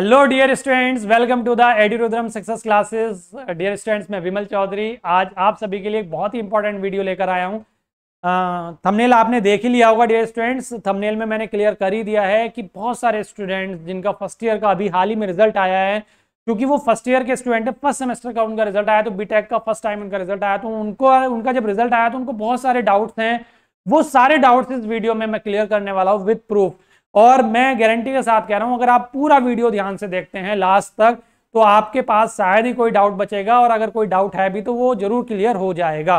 hello dear students welcome to the Adirudram success classes dear students मैं विमल चौधरी आज आप सभी के लिए एक बहुत ही इंपॉर्टेंट वीडियो लेकर आया हूँ थंबनेल आपने देख ही लिया होगा डियर स्टूडेंट्स थंबनेल में मैंने क्लियर कर ही दिया है कि बहुत सारे स्टूडेंट्स जिनका फर्स्ट ईयर का अभी हाल ही में रिजल्ट आया है क्योंकि वो फर्स्ट ईयर के स्टूडेंट है फर्स्ट सेमेस्टर का उनका रिजल्ट आया तो बीटेक का फर्स्ट टाइम उनका रिजल्ट आया तो उनको उनका जब रिजल्ट आया तो उनको बहुत सारे डाउट्स हैं वो सारे डाउट्स इस वीडियो में मैं क्लियर करने वाला हूँ विथ प्रूफ और मैं गारंटी के साथ कह रहा हूं अगर आप पूरा वीडियो ध्यान से देखते हैं लास्ट तक तो आपके पास शायद ही कोई डाउट बचेगा और अगर कोई डाउट है भी तो वो जरूर क्लियर हो जाएगा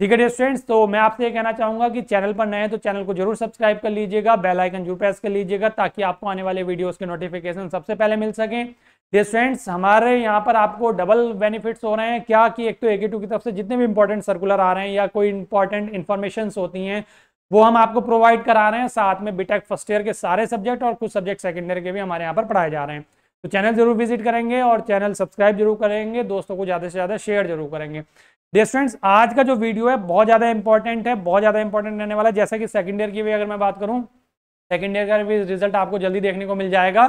ठीक है स्टूडेंट्स तो मैं आपसे ये कहना चाहूंगा कि चैनल पर नए हैं तो चैनल को जरूर सब्सक्राइब कर लीजिएगा बेल आइकन जरूर प्रेस कर लीजिएगा ताकि आपको आने वाले वीडियोस के नोटिफिकेशन सबसे पहले मिल सके स्टूडेंट्स हमारे यहाँ पर आपको डबल बेनिफिट्स हो रहे हैं क्या कि एक तो ए की तरफ से जितने भी इंपॉर्टेंट सर्कुलर आ रहे हैं या कोई इंपॉर्टेंट इन्फॉर्मेशन होती हैं वो हम आपको प्रोवाइड करा रहे हैं साथ में बीटेक फर्स्ट ईयर के सारे सब्जेक्ट और कुछ सब्जेक्ट सेकेंड ईयर के भी हमारे यहाँ पर पढ़ाए जा रहे हैं तो चैनल जरूर विजिट करेंगे और चैनल सब्सक्राइब जरूर करेंगे दोस्तों को ज़्यादा से ज़्यादा शेयर जरूर करेंगे डिस्टेंट्स आज का जो वीडियो है बहुत ज़्यादा इंपॉर्टेंट है बहुत ज़्यादा इंपॉर्टेंट रहने वाला है जैसा कि सेकेंड ईयर की भी अगर मैं बात करूँ सेकंड ईयर का भी रिजल्ट आपको जल्दी देखने को मिल जाएगा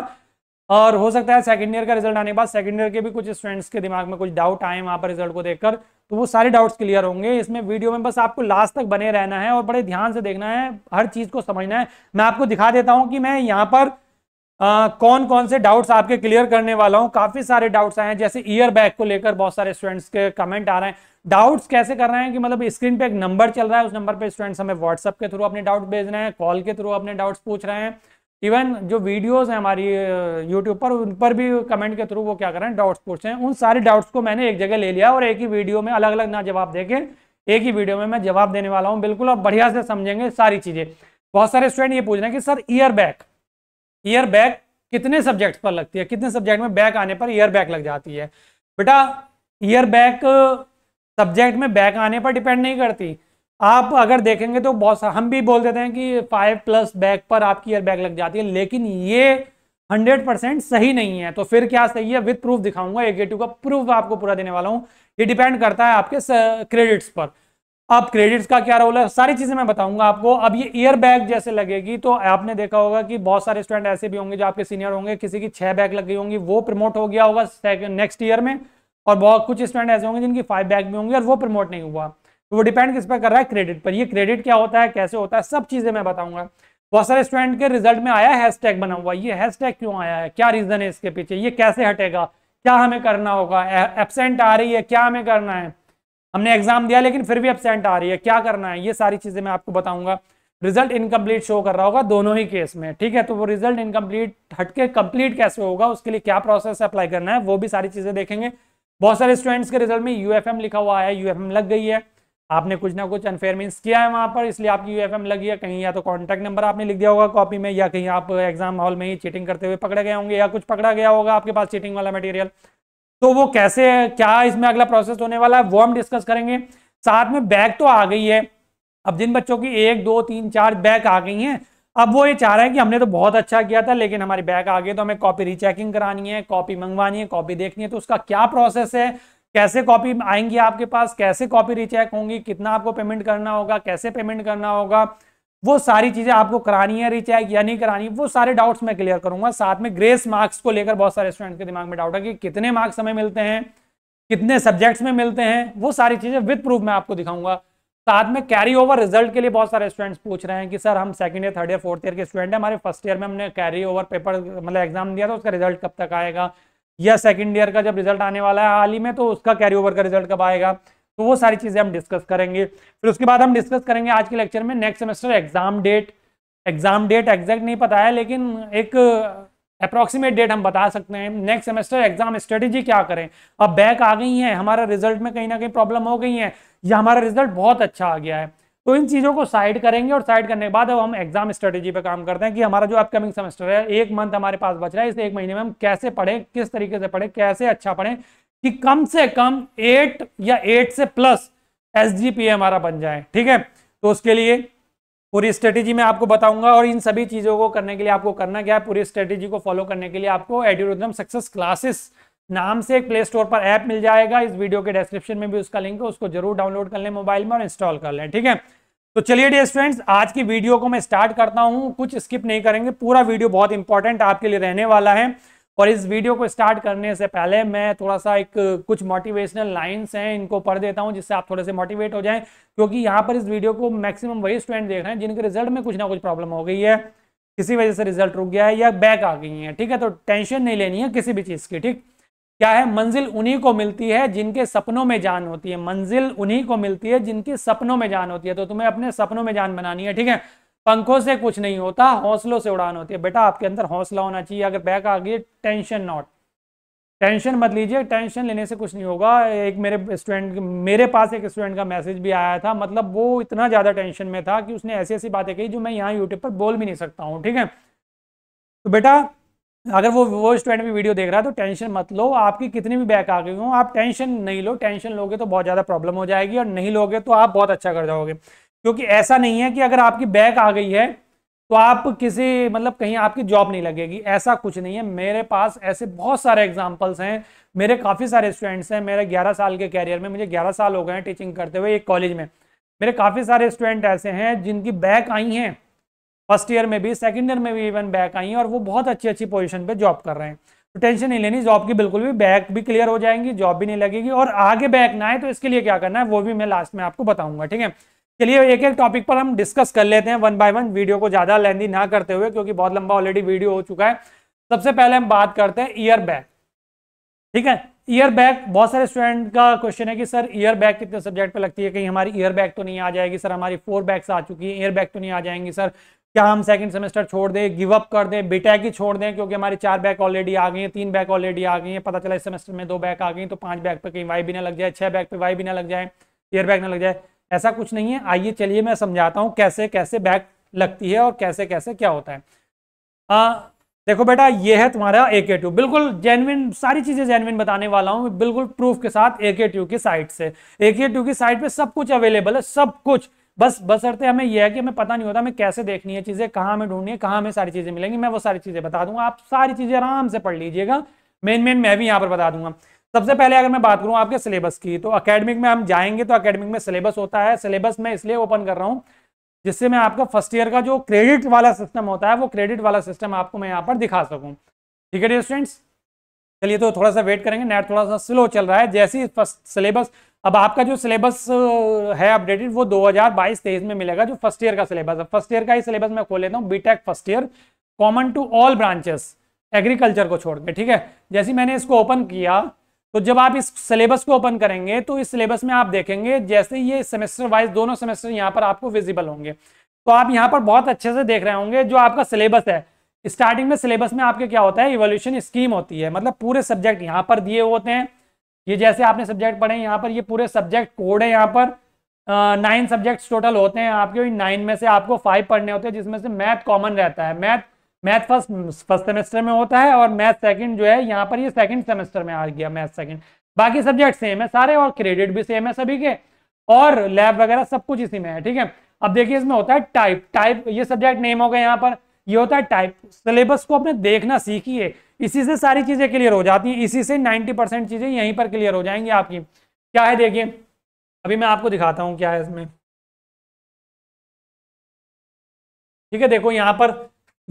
और हो सकता है सेकंड ईयर का रिजल्ट आने के बाद सेकंड ईयर के भी कुछ स्टूडेंट्स के दिमाग में कुछ डाउट आए वहाँ पर रिजल्ट को देखकर तो वो सारे डाउट्स क्लियर होंगे इसमें वीडियो में बस आपको लास्ट तक बने रहना है और बड़े ध्यान से देखना है हर चीज़ को समझना है मैं आपको दिखा देता हूँ कि मैं यहाँ पर आ, कौन कौन से डाउट्स आपके क्लियर करने वाला हूँ काफ़ी सारे डाउट्स आए हैं जैसे ईयर बैग को लेकर बहुत सारे स्टूडेंट्स के कमेंट आ रहे हैं डाउट्स कैसे कर रहे हैं कि मतलब स्क्रीन पे एक नंबर चल रहा है उस नंबर पर स्टूडेंट्स हमें व्हाट्सअप के थ्रू अपने डाउट भेज रहे हैं कॉल के थ्रू अपने डाउट्स पूछ रहे हैं इवन जो वीडियोस हैं हमारी यूट्यूब पर उन पर भी कमेंट के थ्रू वो क्या करें डाउट्स पूछ रहे हैं उन सारे डाउट्स को मैंने एक जगह ले लिया और एक ही वीडियो में अलग अलग ना जवाब देके एक ही वीडियो में मैं जवाब देने वाला हूँ बिल्कुल और बढ़िया से समझेंगे सारी चीज़ें बहुत सारे स्टूडेंट ये पूछ रहे हैं कि sir year back year back कितने सब्जेक्ट्स पर लगती है कितने सब्जेक्ट में बैक आने पर ईयर बैक लग जाती है बेटा ईयर बैक सब्जेक्ट में बैक आने पर डिपेंड नहीं करती आप अगर देखेंगे तो बहुत हम भी बोल देते हैं कि फाइव प्लस बैग पर आपकी ईयर बैग लग जाती है लेकिन ये हंड्रेड परसेंट सही नहीं है तो फिर क्या सही है विथ प्रूफ दिखाऊंगा ए का प्रूफ आपको पूरा देने वाला हूं ये डिपेंड करता है आपके क्रेडिट्स पर अब क्रेडिट्स का क्या रोल है सारी चीजें मैं बताऊंगा आपको अब ये ईयर बैग जैसे लगेगी तो आपने देखा होगा कि बहुत सारे स्टूडेंट ऐसे भी होंगे जो आपके सीनियर होंगे किसी की छह बैग लग गई होंगी वो प्रमोट हो गया होगा नेक्स्ट ईयर में और बहुत कुछ स्टूडेंट ऐसे होंगे जिनकी फाइव बैग भी होंगे और वो प्रमोट नहीं हुआ तो वो डिपेंड किस पर कर रहा है क्रेडिट पर ये क्रेडिट क्या होता है कैसे होता है सब चीज़ें मैं बताऊंगा बहुत सारे स्टूडेंट के रिजल्ट में आया हैशटैग बना हुआ ये हैशटैग क्यों आया है क्या रीज़न है इसके पीछे ये कैसे हटेगा क्या हमें करना होगा एबसेंट आ रही है क्या हमें करना है हमने एग्जाम दिया लेकिन फिर भी एबसेंट आ रही है क्या करना है ये सारी चीज़ें मैं आपको बताऊंगा रिजल्ट इनकम्प्लीट शो कर रहा होगा दोनों ही केस में ठीक है तो वो रिजल्ट इनकम्प्लीट हटके कंप्लीट कैसे होगा उसके लिए क्या प्रोसेस अप्लाई करना है वो भी सारी चीज़ें देखेंगे बहुत सारे स्टूडेंट्स के रिजल्ट में यूएफएम लिखा हुआ है यूएफएम लग गई है आपने कुछ ना कुछ अनफेयर मीन्स किया है वहाँ पर इसलिए आपकी यू लगी है कहीं या तो कॉन्टैक्ट नंबर आपने लिख दिया होगा कॉपी में या कहीं आप एग्जाम हॉल में ही चीटिंग करते हुए पकड़े गए होंगे या कुछ पकड़ा गया होगा आपके पास चीटिंग वाला मटेरियल तो वो कैसे क्या इसमें अगला प्रोसेस होने वाला है वो हम डिस्कस करेंगे साथ में बैग तो आ गई है अब जिन बच्चों की एक दो तीन चार बैग आ गई हैं अब वो ये चाह रहे हैं कि हमने तो बहुत अच्छा किया था लेकिन हमारी बैग आ गई तो हमें कॉपी रीचेकिंग करानी है कॉपी मंगवानी है कॉपी देखनी है तो उसका क्या प्रोसेस है कैसे कॉपी आएंगी आपके पास कैसे कॉपी रिचेक होंगी कितना आपको पेमेंट करना होगा कैसे पेमेंट करना होगा वो सारी चीजें आपको करानी है रिचेक या नहीं करानी वो सारे डाउट्स मैं क्लियर करूंगा साथ में ग्रेस मार्क्स को लेकर बहुत सारे स्टूडेंट के दिमाग में डाउट है कि कितने मार्क्स हमें मिलते हैं कितने सब्जेक्ट्स में मिलते हैं वो सारी चीजें विद प्रूफ मैं आपको दिखाऊंगा साथ में कैरी ओवर रिजल्ट के लिए बहुत सारे स्टूडेंट्स पूछ रहे हैं कि सर हम second year third year fourth year के स्टूडेंट हैं हमारे फर्स्ट ईयर में हमने कैरी ओवर पेपर मतलब एग्जाम दिया था उसका रिजल्ट कब तक आएगा या सेकेंड ईयर का जब रिजल्ट आने वाला है हाल ही में तो उसका कैरी ओवर का रिजल्ट कब आएगा तो वो सारी चीज़ें हम डिस्कस करेंगे फिर उसके बाद हम डिस्कस करेंगे आज के लेक्चर में next semester exam date exam date exact नहीं पता है लेकिन एक अप्रॉक्सीमेट डेट हम बता सकते हैं नेक्स्ट सेमेस्टर एग्जाम स्ट्रेटेजी क्या करें अब बैक आ गई है हमारा रिजल्ट में कहीं ना कहीं प्रॉब्लम हो गई है या हमारा रिजल्ट बहुत अच्छा आ गया है तो इन चीज़ों को साइड करेंगे और साइड करने के बाद अब हम एग्जाम स्ट्रेटेजी पे काम करते हैं कि हमारा जो अपकमिंग सेमेस्टर है एक मंथ हमारे पास बच रहा है इस एक महीने में हम कैसे पढ़े किस तरीके से पढ़े कैसे अच्छा पढ़े कि कम से कम एट या एट से प्लस एस हमारा बन जाए ठीक है तो उसके लिए पूरी स्ट्रेटेजी मैं आपको बताऊंगा और इन सभी चीज़ों को करने के लिए आपको करना क्या है पूरी स्ट्रेटेजी को फॉलो करने के लिए आपको एड्यूरिज्म सक्सेस क्लासेस नाम से एक प्ले स्टोर पर ऐप मिल जाएगा इस वीडियो के डिस्क्रिप्शन में भी उसका लिंक है उसको जरूर डाउनलोड कर लें मोबाइल में और इंस्टॉल कर लें ठीक है तो चलिए डियर स्टूडेंट्स आज की वीडियो को मैं स्टार्ट करता हूं कुछ स्किप नहीं करेंगे पूरा वीडियो बहुत इंपॉर्टेंट आपके लिए रहने वाला है और इस वीडियो को स्टार्ट करने से पहले मैं थोड़ा सा एक कुछ मोटिवेशनल लाइंस हैं इनको पढ़ देता हूं जिससे आप थोड़े से मोटिवेट हो जाएं क्योंकि यहाँ पर इस वीडियो को मैक्सिमम वही स्टूडेंट देख रहे हैं जिनके रिजल्ट में कुछ ना कुछ प्रॉब्लम हो गई है किसी वजह से रिजल्ट रुक गया है या बैक आ गई है ठीक है तो टेंशन नहीं लेनी है किसी भी चीज़ की ठीक क्या है मंजिल उन्हीं को मिलती है जिनके सपनों में जान होती है मंजिल उन्हीं को मिलती है जिनके सपनों में जान होती है तो तुम्हें अपने सपनों में जान बनानी है ठीक है पंखों से कुछ नहीं होता हौसलों से उड़ान होती है बेटा आपके अंदर हौसला होना चाहिए अगर बैक आ गई टेंशन नॉट टेंशन मत लीजिए टेंशन लेने से कुछ नहीं होगा एक मेरे स्टूडेंट मेरे पास एक स्टूडेंट का मैसेज भी आया था मतलब वो इतना ज़्यादा टेंशन में था कि उसने ऐसी ऐसी बातें कही जो मैं यहाँ यूट्यूब पर बोल भी नहीं सकता हूँ ठीक है तो बेटा अगर वो वो स्टूडेंट भी वीडियो देख रहा है तो टेंशन मत लो आपकी कितनी भी बैक आ गई हो आप टेंशन नहीं लो टेंशन लोगे तो बहुत ज़्यादा प्रॉब्लम हो जाएगी और नहीं लोगे तो आप बहुत अच्छा कर जाओगे क्योंकि ऐसा नहीं है कि अगर आपकी बैक आ गई है तो आप किसी मतलब कहीं आपकी जॉब नहीं लगेगी ऐसा कुछ नहीं है मेरे पास ऐसे बहुत सारे एग्जाम्पल्स हैं मेरे काफ़ी सारे स्टूडेंट्स हैं मेरे ग्यारह साल के कैरियर में मुझे ग्यारह साल हो गए हैं टीचिंग करते हुए एक कॉलेज में मेरे काफ़ी सारे स्टूडेंट ऐसे हैं जिनकी बैक आई हैं फर्स्ट ईयर में भी सेकेंड ईयर में भी इवन बैक आई हैं और वो बहुत अच्छी अच्छी पोजीशन पर जॉब कर रहे हैं तो टेंशन नहीं लेनी जॉब की बिल्कुल भी बैक भी क्लियर हो जाएंगी जॉब भी नहीं लगेगी और आगे बैक ना आए तो इसके लिए क्या करना है वो भी मैं लास्ट में आपको बताऊंगा ठीक है चलिए एक एक टॉपिक पर हम डिस्कस कर लेते हैं वन बाय वन वीडियो को ज्यादा लेंदी ना करते हुए क्योंकि बहुत लंबा ऑलरेडी वीडियो हो चुका है सबसे पहले हम बात करते हैं ईयर बैक ठीक है ईयर बैक बहुत सारे स्टूडेंट का क्वेश्चन है कि सर ईयर बैक कितने सब्जेक्ट पे लगती है कहीं हमारी ईयर बैक तो नहीं आ जाएगी सर हमारी फोर बैक्स आ चुकी है ईयर बैक तो नहीं आ जाएंगी सर क्या हम सेकंड सेमेस्टर छोड़ दें गिव अप कर दें बीटेक ही छोड़ दें क्योंकि हमारी चार बैक ऑलरेडी आ गई हैं तीन बैक ऑलरेडी आ गई हैं पता चला इस सेमेस्टर में दो बैक आ गई तो पांच बैक पे कहीं वाई भी ना लग जाए छह बैक पे वाई भी ना लग जाए ईयर बैक ना लग जाए ऐसा कुछ नहीं है आइए चलिए मैं समझाता हूँ कैसे कैसे बैक लगती है और कैसे कैसे क्या होता है आ, देखो बेटा ये है तुम्हारा ए के ट्यू बिल्कुल जेनविन सारी चीज़ें जेनविन बताने वाला हूँ बिल्कुल प्रूफ के साथ ए के ट्यू की साइट से ए के ट्यू की साइट पे सब कुछ अवेलेबल है सब कुछ बस बस अरते हमें यह है कि हमें पता नहीं होता हमें कैसे देखनी है चीज़ें कहाँ हमें ढूंढनी है कहाँ हमें सारी चीज़ें मिलेंगी मैं वो सारी चीज़ें बता दूंगा आप सारी चीज़ें आराम से पढ़ लीजिएगा मेन मेन मैं भी यहाँ पर बता दूंगा सबसे पहले अगर मैं बात करूँ आपके सिलेबस की तो अकेडमिक में हम जाएंगे तो अकेडमिक में सिलेबस होता है सिलेबस मैं इसलिए ओपन कर रहा हूँ जिससे मैं आपका फर्स्ट ईयर का जो क्रेडिट वाला सिस्टम होता है वो क्रेडिट वाला सिस्टम आपको मैं यहाँ पर दिखा सकूँ ठीक है स्टूडेंट्स चलिए तो थोड़ा सा वेट करेंगे नेट थोड़ा सा स्लो चल रहा है जैसे ही फर्स्ट सिलेबस अब आपका जो सिलेबस है अपडेटेड वो 2022-23 में मिलेगा जो फर्स्ट ईयर का सिलेबस है फर्स्ट ईयर का ही सिलेबस मैं खोल लेता हूँ BTech first year common to all branches agriculture को छोड़ के ठीक है जैसे मैंने इसको ओपन किया तो जब आप इस सिलेबस को ओपन करेंगे तो इस सिलेबस में आप देखेंगे जैसे ये सेमेस्टर वाइज दोनों सेमेस्टर यहाँ पर आपको विजिबल होंगे तो आप यहाँ पर बहुत अच्छे से देख रहे होंगे जो आपका सिलेबस है स्टार्टिंग में सिलेबस में आपके क्या होता है इवोल्यूशन स्कीम होती है मतलब पूरे सब्जेक्ट यहाँ पर दिए होते हैं ये जैसे आपने सब्जेक्ट पढ़े यहाँ पर ये पूरे सब्जेक्ट कोड है यहाँ पर नाइन सब्जेक्ट्स टोटल होते हैं आपके नाइन में से आपको फाइव पढ़ने होते हैं जिसमें से मैथ कॉमन रहता है math math first first semester में होता है और मैथ सेकंड जो है यहाँ पर ये सेकंड सेमेस्टर में आ गया मैथ सेकंड बाकी सब्जेक्ट सेम है सारे और क्रेडिट भी सेम है सभी के और लैब वगैरह सब कुछ इसी में है ठीक है अब देखिए इसमें होता है टाइप टाइप ये सब्जेक्ट नेम हो गए यहाँ पर ये होता है टाइप सिलेबस को आपने देखना सीखिए इसी से सारी चीज़ें क्लियर हो जाती हैं इसी से 90 परसेंट चीज़ें यहीं पर क्लियर हो जाएंगी आपकी क्या है देखिए अभी मैं आपको दिखाता हूं क्या है इसमें ठीक है देखो यहाँ पर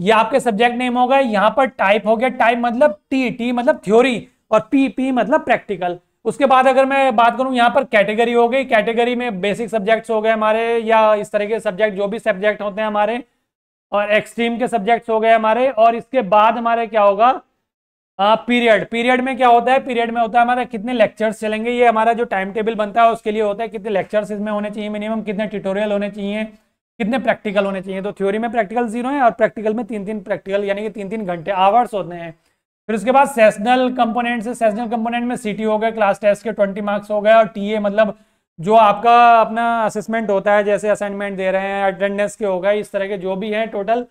ये आपके सब्जेक्ट नेम हो गए यहाँ पर टाइप हो गया टाइप मतलब टी टी मतलब थ्योरी और पी पी मतलब प्रैक्टिकल उसके बाद अगर मैं बात करूं यहाँ पर कैटेगरी हो गई कैटेगरी में बेसिक सब्जेक्ट्स हो गए हमारे या इस तरह के सब्जेक्ट जो भी सब्जेक्ट होते हैं हमारे और एक्सट्रीम के सब्जेक्ट्स हो गए हमारे और इसके बाद हमारे क्या होगा पीरियड पीरियड में क्या होता है पीरियड में होता है हमारा कितने लेक्चर्स चलेंगे ये हमारा जो टाइम टेबल बनता है उसके लिए होता है कितने लेक्चर्स इसमें होने चाहिए मिनिमम कितने ट्यूटोरियल होने चाहिए कितने प्रैक्टिकल होने चाहिए तो थ्योरी में प्रैक्टिकल जीरो है और प्रैक्टिकल में तीन तीन प्रैक्टिकल यानी कि तीन तीन घंटे आवर्स होते हैं फिर उसके बाद सेशनल कंपोनेंट से सेशनल कंपोनेंट में सीटी हो गए क्लास टेस्ट के ट्वेंटी मार्क्स हो गए और टी मतलब जो आपका अपना असेसमेंट होता है जैसे असाइनमेंट दे रहे हैं अटेंडेंस के होगा इस तरह के जो भी हैं टोटल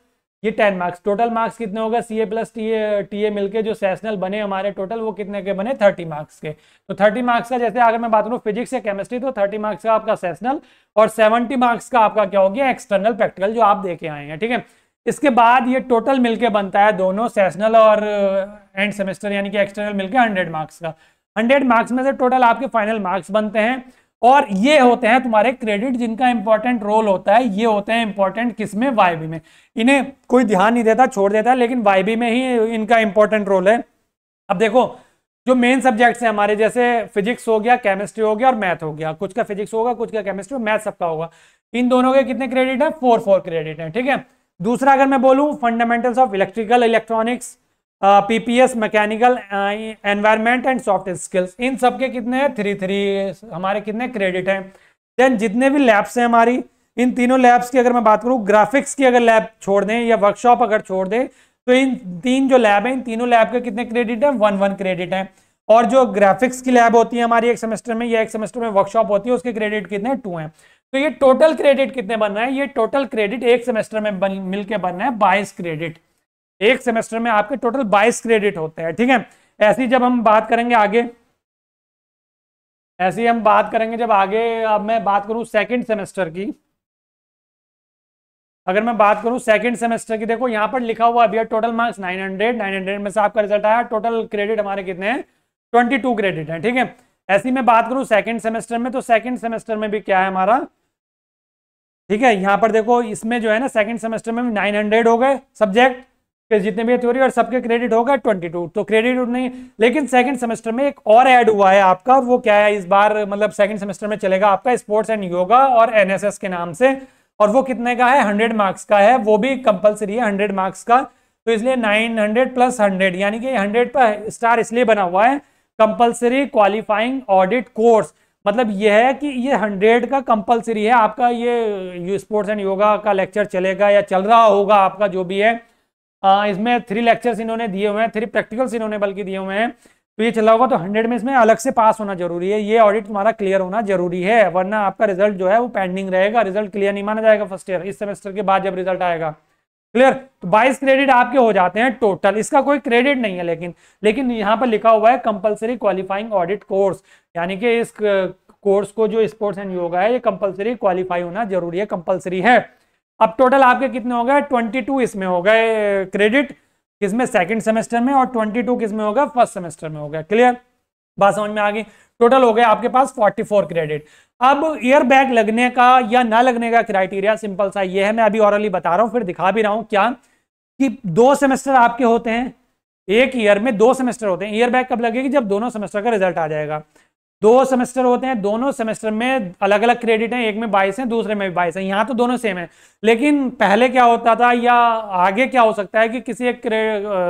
ये टेन मार्क्स टोटल मार्क्स कितने होगा C A plus T A T A मिलकर जो सेशनल बने हमारे टोटल वो कितने के बने थर्टी मार्क्स के तो थर्टी मार्क्स का जैसे अगर मैं बात करूँ फिजिक्स या केमिस्ट्री तो थर्टी मार्क्स का आपका सेशनल और सेवेंटी मार्क्स का आपका क्या हो गया एक्सटर्नल प्रैक्टिकल जो आप देके आए हैं ठीक है इसके बाद ये टोटल मिलके बनता है दोनों सेशनल और एंड uh, सेमेस्टर यानी कि एक्सटर्नल मिलके हंड्रेड मार्क्स का हंड्रेड मार्क्स में से टोटल आपके फाइनल मार्क्स बनते हैं और ये होते हैं तुम्हारे क्रेडिट जिनका इंपॉर्टेंट रोल होता है ये होते हैं इंपॉर्टेंट किसमें वाईबी में इन्हें कोई ध्यान नहीं देता छोड़ देता है लेकिन वाईबी में ही इनका इंपॉर्टेंट रोल है अब देखो जो मेन सब्जेक्ट्स हैं हमारे जैसे फिजिक्स हो गया केमिस्ट्री हो गया और मैथ हो गया कुछ का फिजिक्स होगा कुछ का केमिस्ट्री मैथ सबका होगा इन दोनों के कितने क्रेडिट है फोर फोर क्रेडिट है ठीक है दूसरा अगर मैं बोलूँ fundamentals of electrical electronics PPS mechanical environment and soft skills इन सब के कितने हैं थ्री थ्री हमारे कितने क्रेडिट हैं देन जितने भी लैब्स हैं हमारी इन तीनों लैब्स की अगर मैं बात करूँ ग्राफिक्स की अगर लैब छोड़ दें या वर्कशॉप अगर छोड़ दें तो इन तीन जो लैब है इन तीनों लैब के कितने क्रेडिट हैं वन वन क्रेडिट हैं और जो ग्राफिक्स की लैब होती है हमारी एक सेमेस्टर में या एक सेमेस्टर में वर्कशॉप होती है उसके क्रेडिट कितने टू हैं तो ये टोटल क्रेडिट कितने बन रहे हैं ये टोटल क्रेडिट एक सेमेस्टर में बन मिलकर बन रहे हैं बाईस क्रेडिट एक सेमेस्टर में आपके टोटल बाईस क्रेडिट होते हैं ठीक है ऐसी जब हम बात करेंगे आगे ऐसी हम बात करेंगे जब आगे अब मैं बात करूं सेकंड सेमेस्टर की अगर मैं बात करूं सेकंड सेमेस्टर की देखो यहां पर लिखा हुआ अभी टोटल मार्क्स 900 900 में से आपका रिजल्ट आया टोटल क्रेडिट हमारे कितने हैं 22 क्रेडिट हैं ठीक है ऐसी मैं बात करूं सेकंड सेमेस्टर में तो सेकंड सेमेस्टर में भी क्या है हमारा ठीक है यहां पर देखो इसमें जो है ना सेकंड सेमेस्टर में भी 900 हो गए सब्जेक्ट के जितने भी थ्योरी और सबके क्रेडिट होगा ट्वेंटी टू तो क्रेडिट नहीं लेकिन सेकंड सेमेस्टर में एक और ऐड हुआ है आपका वो क्या है इस बार मतलब सेकंड सेमेस्टर में चलेगा आपका स्पोर्ट्स एंड योगा और एनएसएस के नाम से और वो कितने का है हंड्रेड मार्क्स का है वो भी कंपलसरी है हंड्रेड मार्क्स का तो इसलिए नाइन हंड्रेड प्लस हंड्रेड यानी कि हंड्रेड पर स्टार इसलिए बना हुआ है कंपल्सरी क्वालिफाइंग ऑडिट कोर्स मतलब यह है कि ये हंड्रेड का कंपलसरी है आपका ये स्पोर्ट्स एंड योगा का लेक्चर चलेगा या चल रहा होगा आपका जो भी है इसमें थ्री लेक्चर्स इन्होंने दिए हुए हैं थ्री प्रैक्टिकल्स इन्होंने बल्कि दिए हुए हैं तो ये चला होगा तो हंड्रेड में इसमें अलग से पास होना जरूरी है ये ऑडिट तुम्हारा क्लियर होना जरूरी है वरना आपका रिजल्ट जो है वो पेंडिंग रहेगा रिजल्ट क्लियर नहीं माना जाएगा फर्स्ट ईयर इस सेमेस्टर के बाद जब रिजल्ट आएगा क्लियर तो 22 क्रेडिट आपके हो जाते हैं टोटल इसका कोई क्रेडिट नहीं है लेकिन लेकिन यहाँ पर लिखा हुआ है कंपलसरी क्वालिफाइंग ऑडिट कोर्स यानी कि इस कोर्स को जो स्पोर्ट्स एंड योगा है ये कंपलसरी क्वालिफाई होना जरूरी है कंपलसरी है अब टोटल आपके कितने हो गए 22 इसमें हो गए क्रेडिट किसमें सेकंड सेमेस्टर में और 22 किसमें होगा फर्स्ट सेमेस्टर में हो गया क्लियर बात समझ में आ गई टोटल हो गए आपके पास 44 क्रेडिट अब ईयर बैग लगने का या ना लगने का क्राइटेरिया सिंपल सा ये है मैं अभी औरली बता रहा हूँ फिर दिखा भी रहा हूँ क्या कि दो सेमेस्टर आपके होते हैं एक ईयर में दो सेमेस्टर होते हैं ईयर बैग कब लगेगी जब दोनों सेमेस्टर का रिजल्ट आ जाएगा दो सेमेस्टर होते हैं दोनों सेमेस्टर में अलग अलग क्रेडिट हैं एक में बाईस हैं दूसरे में भी बाईस हैं यहाँ तो दोनों सेम है लेकिन पहले क्या होता था या आगे क्या हो सकता है कि किसी एक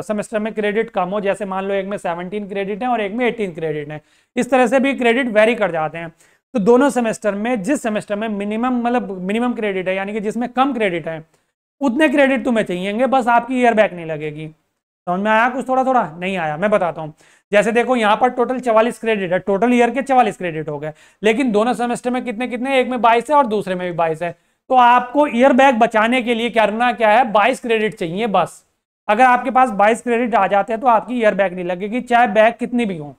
सेमेस्टर में क्रेडिट कम हो जैसे मान लो एक में सेवनटीन क्रेडिट है और एक में एटीन क्रेडिट है इस तरह से भी क्रेडिट वेरी कर जाते हैं तो दोनों सेमेस्टर में जिस सेमेस्टर में मिनिमम मतलब मिनिमम क्रेडिट है यानी कि जिसमें कम क्रेडिट है उतने क्रेडिट तुम्हें चाहिएंगे बस आपकी ईयर बैक नहीं लगेगी समझ में आया कुछ थोड़ा थोड़ा नहीं आया मैं बताता हूँ जैसे देखो यहाँ पर टोटल चवालीस क्रेडिट है टोटल ईयर के चवालीस क्रेडिट हो गए लेकिन दोनों सेमेस्टर में कितने कितने एक में बाईस है और दूसरे में भी बाईस है तो आपको ईयर बैग बचाने के लिए करना क्या है बाईस क्रेडिट चाहिए बस अगर आपके पास बाईस क्रेडिट आ जाते हैं तो आपकी ईयर बैग नहीं लगेगी चाहे बैग कितनी भी हो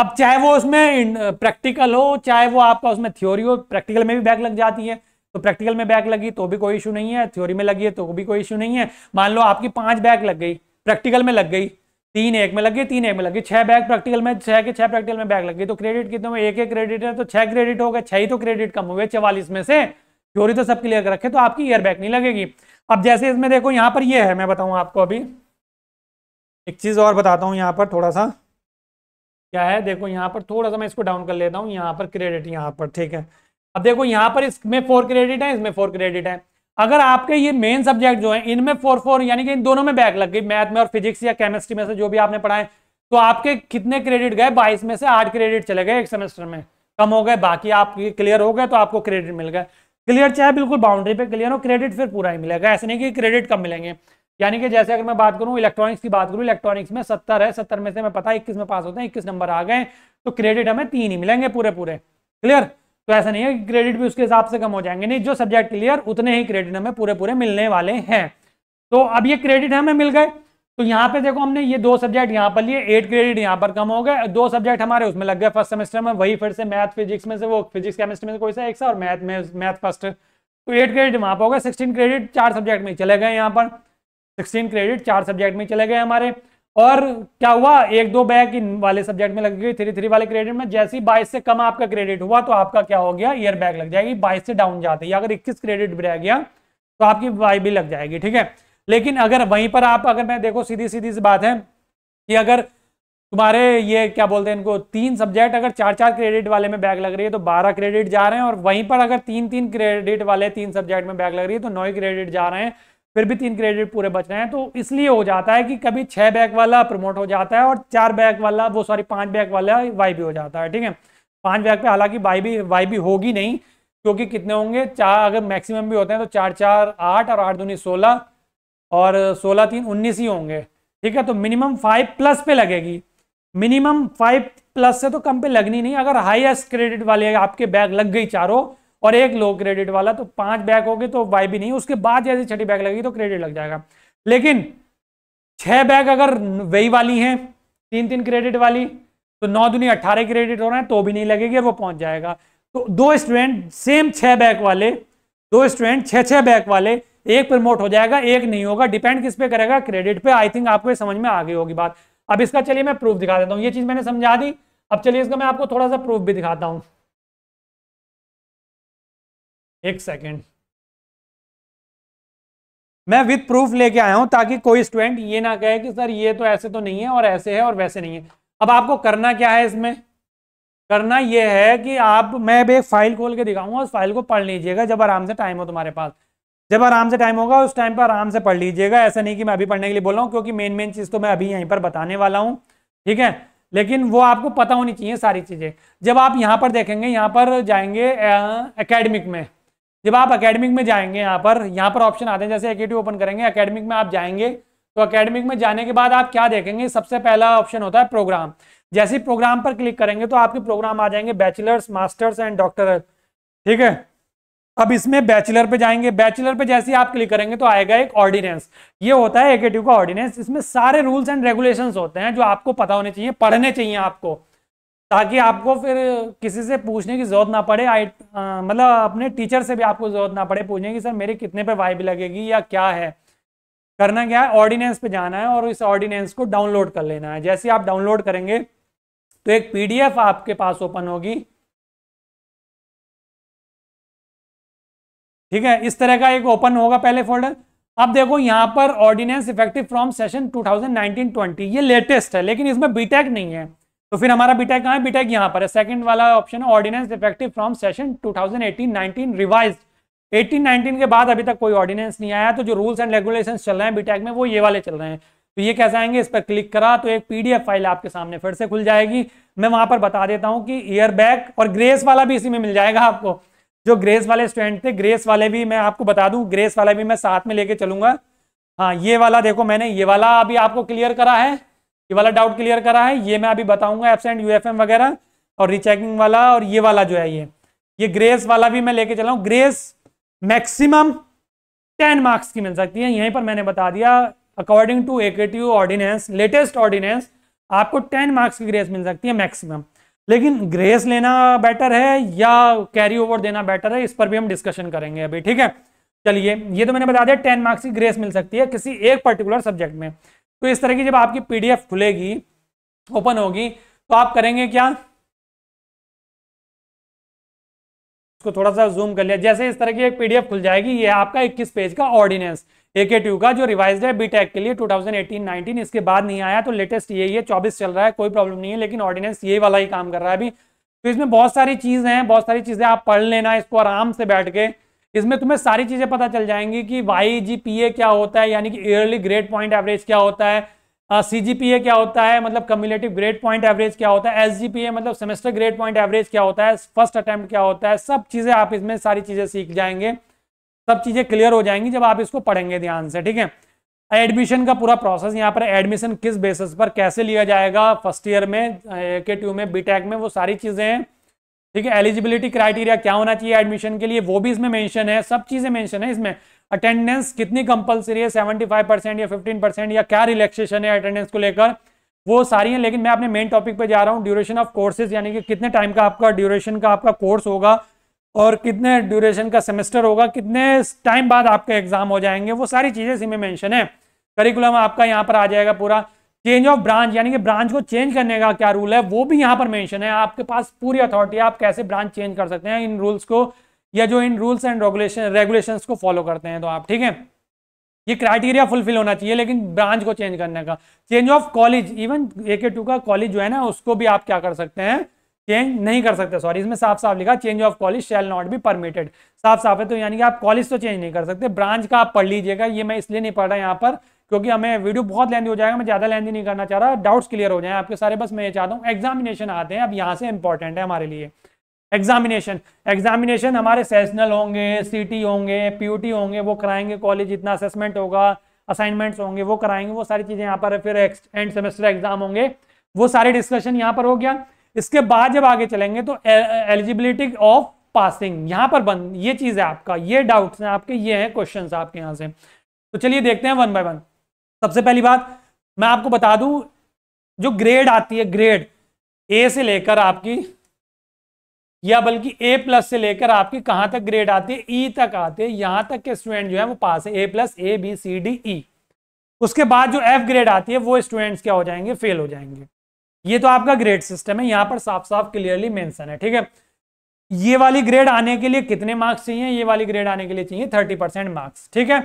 अब चाहे वो उसमें प्रैक्टिकल हो चाहे वो आपका उसमें थ्योरी हो प्रैक्टिकल में भी बैग लग जाती है तो प्रैक्टिकल में बैग लगी तो भी कोई इशू नहीं है थ्योरी में लगी है तो भी कोई इशू नहीं है मान लो आपकी पांच बैग लग गई प्रैक्टिकल में लग गई तीन एक में लगे तीन एक में लगे छह बैग प्रैक्टिकल में छह के छह प्रैक्टिकल में बैग लगे तो क्रेडिट कितने में एक एक क्रेडिट है तो छह क्रेडिट हो गए छह ही तो क्रेडिट कम हुए चवालीस में से थ्योरी तो सब क्लियर रखे तो आपकी ईयर बैग नहीं लगेगी अब जैसे इसमें देखो यहां पर ये है मैं बताऊं आपको अभी एक चीज़ और बताता हूँ यहाँ पर थोड़ा सा क्या है देखो यहाँ पर थोड़ा सा मैं इसको डाउन कर लेता हूँ यहाँ पर क्रेडिट यहाँ पर ठीक है अब देखो यहाँ पर इसमें फोर क्रेडिट है इसमें फोर क्रेडिट है अगर आपके ये मेन सब्जेक्ट जो है इनमें फोर फोर यानी कि इन दोनों में बैक लग गई मैथ में और फिजिक्स या केमिस्ट्री में से जो भी आपने पढ़ाए तो आपके कितने क्रेडिट गए बाईस में से आठ क्रेडिट चले गए एक सेमेस्टर में कम हो गए बाकी आप क्लियर हो गए तो आपको क्रेडिट मिल गए क्लियर चाहे बिल्कुल बाउंड्री पे क्लियर हो क्रेडिट फिर पूरा ही मिलेगा ऐसे नहीं कि क्रेडिट कम मिलेंगे यानी कि जैसे अगर मैं बात करूं इलेक्ट्रॉनिक्स की बात करूं इलेक्ट्रॉनिक्स में सत्तर है सत्तर में से मैं पता है इक्कीस में पास होते हैं इक्कीस नंबर आ गए तो क्रेडिट हमें तीन ही मिलेंगे पूरे पूरे क्लियर तो ऐसा नहीं है कि क्रेडिट भी उसके हिसाब से कम हो जाएंगे नहीं जो सब्जेक्ट क्लियर उतने ही क्रेडिट हमें पूरे पूरे मिलने वाले हैं तो अब ये क्रेडिट हमें मिल गए तो यहाँ पे देखो हमने ये दो सब्जेक्ट यहाँ पर लिए एट क्रेडिट यहाँ पर कम हो गए दो सब्जेक्ट हमारे उसमें लग गए फर्स्ट सेमेस्टर में वही फिर से मैथ फिजिक्स में से वो फिजिक्स केमिस्ट्री में से कोई सा एक सा और मैथ में मैथ फर्स्ट तो एट क्रेडिट वहाँ पर हो गए सिक्सटीन क्रेडिट चार सब्जेक्ट में चले गए यहाँ पर सिक्सटीन क्रेडिट चार सब्जेक्ट में चले गए हमारे और क्या हुआ एक दो बैक इन वाले सब्जेक्ट में लग गई थ्री थ्री वाले क्रेडिट में जैसे ही बाईस से कम आपका क्रेडिट हुआ तो आपका क्या हो गया ईयर बैक लग जाएगी बाईस से डाउन जाते या अगर इक्कीस क्रेडिट भी रह गया तो आपकी वाई भी लग जाएगी ठीक है लेकिन अगर वहीं पर आप अगर मैं देखो सीधी सीधी सी बात है कि अगर तुम्हारे ये क्या बोलते हैं इनको तीन सब्जेक्ट अगर चार चार क्रेडिट वाले में बैग लग रही है तो बारह क्रेडिट जा रहे हैं और वहीं पर अगर तीन तीन क्रेडिट वाले तीन सब्जेक्ट में बैग लग रही है तो नौ क्रेडिट जा रहे हैं फिर भी तीन क्रेडिट पूरे बच रहे हैं तो इसलिए हो जाता है कि कभी छह बैग वाला प्रमोट हो जाता है और चार बैग वाला वो सॉरी पांच बैग वाला वाई भी हो जाता है ठीक है पांच बैग पे हालांकि वाई भी वाई भी होगी नहीं क्योंकि कितने होंगे चार अगर मैक्सिमम भी होते हैं तो चार चार आठ और आठ दूनी सोलह और सोलह तीन उन्नीस ही होंगे ठीक है तो मिनिमम फाइव प्लस पे लगेगी मिनिमम फाइव प्लस से तो कम पे लगनी नहीं अगर हाईएस्ट क्रेडिट वाले आपके बैग लग गई चारों और एक लो क्रेडिट वाला तो पांच बैग होगी तो वाई भी नहीं उसके बाद जैसे छठी बैग लगेगी तो क्रेडिट लग जाएगा लेकिन छह बैग अगर वही वाली हैं तीन तीन क्रेडिट वाली तो नौ दुनिया अट्ठारह क्रेडिट हो रहे हैं तो भी नहीं लगेगी और वो पहुंच जाएगा तो दो स्टूडेंट सेम छह बैग वाले दो स्टूडेंट छह छह बैग वाले एक प्रमोट हो जाएगा एक नहीं होगा डिपेंड किस पे करेगा क्रेडिट पे आई थिंक आपको समझ में आ गई होगी बात अब इसका चलिए मैं प्रूफ दिखा देता हूँ ये चीज़ मैंने समझा दी अब चलिए इसका मैं आपको थोड़ा सा प्रूफ भी दिखाता हूँ एक सेकेंड मैं विथ प्रूफ लेके आया हूं ताकि कोई स्टूडेंट ये ना कहे कि सर ये तो ऐसे तो नहीं है और ऐसे है और वैसे नहीं है अब आपको करना क्या है इसमें करना यह है कि आप मैं अभी एक फाइल खोल के दिखाऊंगा उस फाइल को पढ़ लीजिएगा जब आराम से टाइम हो तुम्हारे पास जब आराम से टाइम होगा उस टाइम पर आराम से पढ़ लीजिएगा ऐसा नहीं कि मैं अभी पढ़ने के लिए बोला हूँ क्योंकि मेन मेन चीज़ तो मैं अभी यहीं पर बताने वाला हूँ ठीक है लेकिन वो आपको पता होनी चाहिए सारी चीज़ें जब आप यहाँ पर देखेंगे यहाँ पर जाएंगे अकेडमिक में जब आप अकेडमिक में जाएंगे यहाँ पर यहाँ पर ऑप्शन आते हैं जैसे एकेटिव ओपन करेंगे अकेडमिक में आप जाएंगे तो अकेडमिक में जाने के बाद आप क्या देखेंगे सबसे पहला ऑप्शन होता है प्रोग्राम जैसे प्रोग्राम पर क्लिक करेंगे तो आपके प्रोग्राम आ जाएंगे बैचलर्स मास्टर्स एंड डॉक्टर ठीक है अब इसमें बैचलर पे जाएंगे बैचलर पे जैसे आप क्लिक करेंगे तो आएगा एक ऑर्डिनेंस ये होता है एकेटिव का ऑर्डिनेंस इसमें सारे रूल्स एंड रेगुलेशंस होते हैं जो आपको पता होने चाहिए पढ़ने चाहिए आपको ताकि आपको फिर किसी से पूछने की ज़रूरत ना पड़े आई मतलब अपने टीचर से भी आपको ज़रूरत ना पड़े पूछने की सर मेरे कितने पे वाइब लगेगी या क्या है करना क्या है ऑर्डिनेंस पे जाना है और इस ऑर्डिनेंस को डाउनलोड कर लेना है जैसे आप डाउनलोड करेंगे तो एक पीडीएफ आपके पास ओपन होगी ठीक है इस तरह का एक ओपन होगा पहले फोल्डर अब देखो यहां पर ऑर्डिनेंस इफेक्टिव फ्रॉम सेशन 2019-20 ये लेटेस्ट है लेकिन इसमें बीटेक नहीं है तो फिर हमारा बीटेक e कहाँ है बीटेक e यहाँ पर है सेकंड वाला ऑप्शन है ordinance effective from session 2018-19 revised 18-19 के बाद अभी तक कोई ऑर्डिनेंस नहीं आया तो जो रूल्स एंड रेगुलेशंस चल रहे हैं बीटेक e में वो ये वाले चल रहे हैं तो ये कैसे आएंगे इस पर क्लिक करा तो एक पीडीएफ फाइल आपके सामने फिर से खुल जाएगी मैं वहां पर बता देता हूँ कि ईयर बैक और ग्रेस वाला भी इसी में मिल जाएगा आपको जो ग्रेस वाले स्टूडेंट थे ग्रेस वाले भी मैं आपको बता दू ग्रेस वाला भी मैं साथ में लेके चलूंगा हाँ ये वाला देखो मैंने ये वाला अभी आपको क्लियर करा है वाला डाउट क्लियर करा है ये मैं अभी बताऊंगा एबसेंट यूएफएम वगैरह और रिचेकिंग वाला और ये वाला जो है ये ये ग्रेस वाला भी मैं लेके चला हूँ ग्रेस मैक्सिमम टेन मार्क्स की मिल सकती है यहीं पर मैंने बता दिया according to AKTU ordinance latest ordinance आपको टेन मार्क्स की ग्रेस मिल सकती है मैक्सिमम लेकिन ग्रेस लेना बेटर है या कैरी ओवर देना बेटर है इस पर भी हम डिस्कशन करेंगे अभी ठीक है चलिए ये तो मैंने बता दिया टेन मार्क्स की ग्रेस मिल सकती है किसी एक पर्टिकुलर सब्जेक्ट में तो इस तरह की जब आपकी पीडीएफ खुलेगी ओपन होगी तो आप करेंगे क्या इसको थोड़ा सा जूम कर लिया जैसे इस तरह की एक पीडीएफ खुल जाएगी ये आपका 21 पेज का ऑर्डिनेंस एके टू का जो रिवाइज है बीटेक के लिए 2018-19 इसके बाद नहीं आया तो लेटेस्ट ये है 24 चल रहा है कोई प्रॉब्लम नहीं है लेकिन ऑर्डिनेंस ये वाला ही काम कर रहा है अभी तो इसमें बहुत सारी चीजें हैं बहुत सारी चीज़ें आप पढ़ लेना इसको आराम से बैठ के इसमें तुम्हें सारी चीजें पता चल जाएंगी कि वाई जी पी ए क्या होता है यानी कि ईयरली ग्रेड पॉइंट एवरेज क्या होता है सी जी पी ए क्या होता है मतलब कम्युलेटिव ग्रेड पॉइंट एवरेज क्या होता है एस जी पी ए मतलब सेमेस्टर ग्रेड पॉइंट एवरेज क्या होता है फर्स्ट अटेम्प्ट क्या होता है सब चीजें आप इसमें सारी चीजें सीख जाएंगे सब चीजें क्लियर हो जाएंगी जब आप इसको पढ़ेंगे ध्यान से ठीक है एडमिशन का पूरा प्रोसेस यहाँ पर एडमिशन किस बेसिस पर कैसे लिया जाएगा फर्स्ट ईयर में के टू में बीटेक में वो सारी चीजें हैं ठीक है एलिजिबिलिटी क्राइटेरिया क्या होना चाहिए एडमिशन के लिए वो भी इसमें मेंशन है सब चीजें मेंशन है इसमें अटेंडेंस कितनी कंपलसरी है सेवेंटी फाइव परसेंट या फिफ्टीन परसेंट या क्या रिलैक्सेशन है अटेंडेंस को लेकर वो सारी है लेकिन मैं अपने मेन टॉपिक पर जा रहा हूँ ड्यूरेशन ऑफ कोर्सेज यानी कि कितने टाइम का आपका ड्यूरेशन का आपका कोर्स होगा और कितने ड्यूरेशन का सेमेस्टर होगा कितने टाइम बाद आपके एग्जाम हो जाएंगे वो सारी चीजें इसमें मैंशन मेंशन है करिकुलम आपका यहाँ पर आ जाएगा पूरा चेंज ऑफ ब्रांच यानी कि ब्रांच को चेंज करने का क्या रूल है वो भी यहाँ पर मेंशन है आपके पास पूरी अथॉरिटी है आप कैसे ब्रांच चेंज कर सकते हैं इन रूल्स को या जो इन रूल्स एंड रेगुलेशन रेगुलेशन को फॉलो करते हैं तो आप ठीक है ये क्राइटेरिया फुलफिल होना चाहिए लेकिन ब्रांच को चेंज करने का change of college even A K TU का कॉलेज जो है ना उसको भी आप क्या कर सकते हैं चेंज नहीं कर सकते सॉरी इसमें साफ साफ लिखा change of college shall not be permitted साफ साफ है तो यानी कि आप कॉलेज तो चेंज नहीं कर सकते ब्रांच का आप पढ़ लीजिएगा ये मैं इसलिए नहीं पढ़ रहा यहाँ पर क्योंकि हमें वीडियो बहुत लेंदी हो जाएगा मैं ज़्यादा लेंदी नहीं करना चाह रहा डाउट्स क्लियर हो जाए आपके सारे बस मैं ये चाहता हूँ एग्जामिनेशन आते हैं अब यहाँ से इंपॉर्टेंट है हमारे लिए एग्जामिनेशन एग्जामिनेशन हमारे सेशनल होंगे सी होंगे पी होंगे वो कराएंगे कॉलेज इतना असेसमेंट होगा असाइनमेंट्स होंगे वो कराएंगे वो सारी चीज़ें यहाँ पर फिर एंड सेमेस्टर एग्जाम होंगे वो सारे डिस्कशन यहाँ पर हो गया इसके बाद जब आगे चलेंगे तो एलिजिबिलिटी ऑफ पासिंग यहाँ पर बंद ये चीज़ है आपका ये डाउट्स हैं आपके ये हैं क्वेश्चन आपके यहाँ से तो चलिए देखते हैं वन बाय वन सबसे पहली बात मैं आपको बता दूं जो ग्रेड आती है ग्रेड ए से लेकर आपकी या बल्कि ए प्लस से लेकर आपकी कहां तक ग्रेड आती है ई e तक आते हैं यहां तक के स्टूडेंट जो है वो पास है A plus A B C D E उसके बाद जो एफ ग्रेड आती है वो स्टूडेंट्स क्या हो जाएंगे फेल हो जाएंगे ये तो आपका ग्रेड सिस्टम है यहां पर साफ साफ क्लियरली मेंशन है ठीक है ये वाली ग्रेड आने के लिए कितने मार्क्स चाहिए ये वाली ग्रेड आने के लिए चाहिए थर्टी परसेंट मार्क्स ठीक है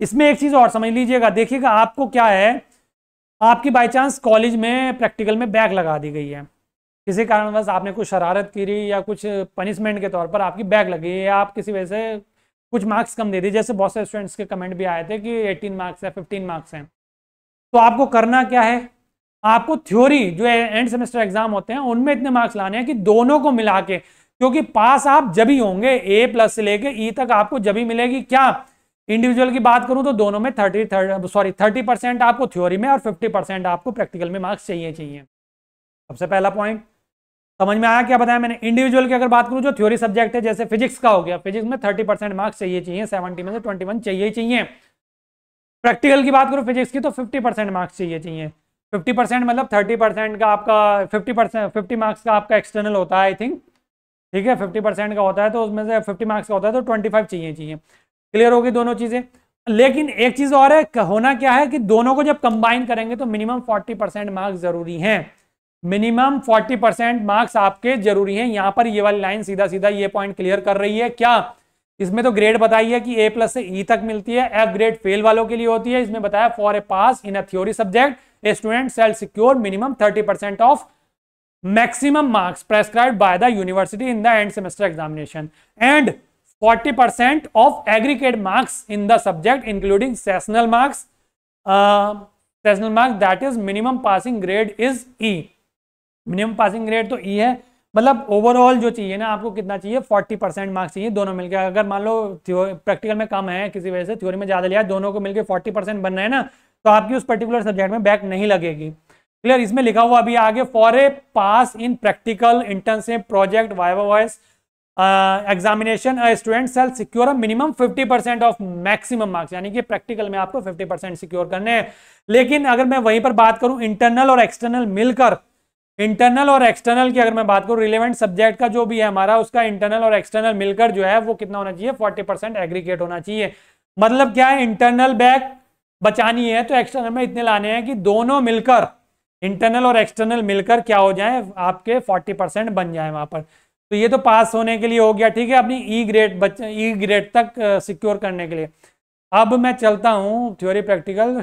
इसमें एक चीज और समझ लीजिएगा देखिएगा आपको क्या है आपकी बाई चांस कॉलेज में प्रैक्टिकल में बैग लगा दी गई है किसी कारणवश आपने कुछ शरारत की या कुछ पनिशमेंट के तौर पर आपकी बैग लगी या आप किसी वजह से कुछ मार्क्स कम दे दिए जैसे बहुत से स्टूडेंट्स के कमेंट भी आए थे कि 18 मार्क्स है 15 मार्क्स हैं तो आपको करना क्या है आपको थ्योरी जो एंड सेमेस्टर एग्जाम होते हैं उनमें इतने मार्क्स लाने हैं कि दोनों को मिला के क्योंकि पास आप जब ही होंगे ए प्लस से लेके ई e तक आपको जब ही मिलेगी क्या इंडिविजुअल की बात करूं तो दोनों में थर्टी सॉरी थर्टी परसेंट आपको थ्योरी में और फिफ्टी परसेंट आपको प्रैक्टिकल में मार्क्स चाहिए चाहिए सबसे पहला पॉइंट समझ में आया क्या बताया मैंने इंडिविजुअल की अगर बात करूं जो थ्योरी सब्जेक्ट है जैसे फिजिक्स का हो गया फिजिक्स में थर्टी परसेंट मार्क्स चाहिए चाहिए सेवेंटी में से ट्वेंटी वन चाहिए चाहिए प्रैक्टिकल की बात करूँ फिजिक्स की तो फिफ्टी परसेंट मार्क्स चाहिए चाहिए फिफ्टी परसेंट मतलब थर्टी परसेंट का आपका फिफ्टी परसेंट फिफ्टी मार्क्स का आपका एक्सटर्नल होता है आई थिंक ठीक है फिफ्टी परसेंट का होता है तो उसमें से फिफ्टी मार्क्स का होता है तो ट्वेंटी फाइव चाहिए चाहिए क्लियर होगी दोनों चीजें लेकिन एक चीज और है होना क्या है कि दोनों को जब कंबाइन करेंगे तो मिनिमम 40 परसेंट मार्क्स जरूरी हैं मिनिमम 40 परसेंट मार्क्स आपके जरूरी हैं यहां पर ये वाली लाइन सीधा सीधा ये पॉइंट क्लियर कर रही है क्या इसमें तो ग्रेड बताई है कि ए प्लस से ई e तक मिलती है एफ ग्रेड फेल वालों के लिए होती है इसमें बताया for a pass in a theory subject a student shall secure minimum thirty percent of maximum marks prescribe by the university in the end semester examination and forty percent of aggregate marks in the subject including sessional marks sessional marks that is minimum passing grade is E minimum passing grade तो E e है मतलब overall जो चाहिए ना आपको कितना चाहिए 40 percent marks चाहिए दोनों मिलकर अगर मान लो प्रैक्टिकल में कम है किसी वजह से थ्योरी में ज़्यादा लिया दोनों को मिलकर 40 परसेंट बन रहे हैं ना तो आपकी उस पर्टिकुलर सब्जेक्ट में बैक नहीं लगेगी क्लियर इसमें लिखा हुआ अभी आगे for a pass in practical internship project viva voce examination student shall secure minimum 50 percent of maximum marks यानी कि प्रैक्टिकल में आपको 50 परसेंट सिक्योर करने हैं लेकिन अगर मैं वहीं पर बात करूं इंटरनल और एक्सटर्नल मिलकर इंटरनल और एक्सटर्नल की अगर मैं बात करूं रिलेवेंट सब्जेक्ट का जो भी है हमारा उसका इंटरनल और एक्सटर्नल मिलकर जो है वो कितना होना चाहिए फोर्टी परसेंट एग्रीगेट होना चाहिए मतलब क्या है इंटरनल बैग बचानी है तो एक्सटर्नल में इतने लाने हैं कि दोनों मिलकर इंटरनल और एक्सटर्नल मिलकर क्या हो जाए आपके 40 परसेंट बन जाए वहां पर तो ये तो पास होने के लिए हो गया ठीक है अपनी ई ग्रेड बच्चे ई ग्रेड तक सिक्योर करने के लिए अब मैं चलता हूँ थ्योरी प्रैक्टिकल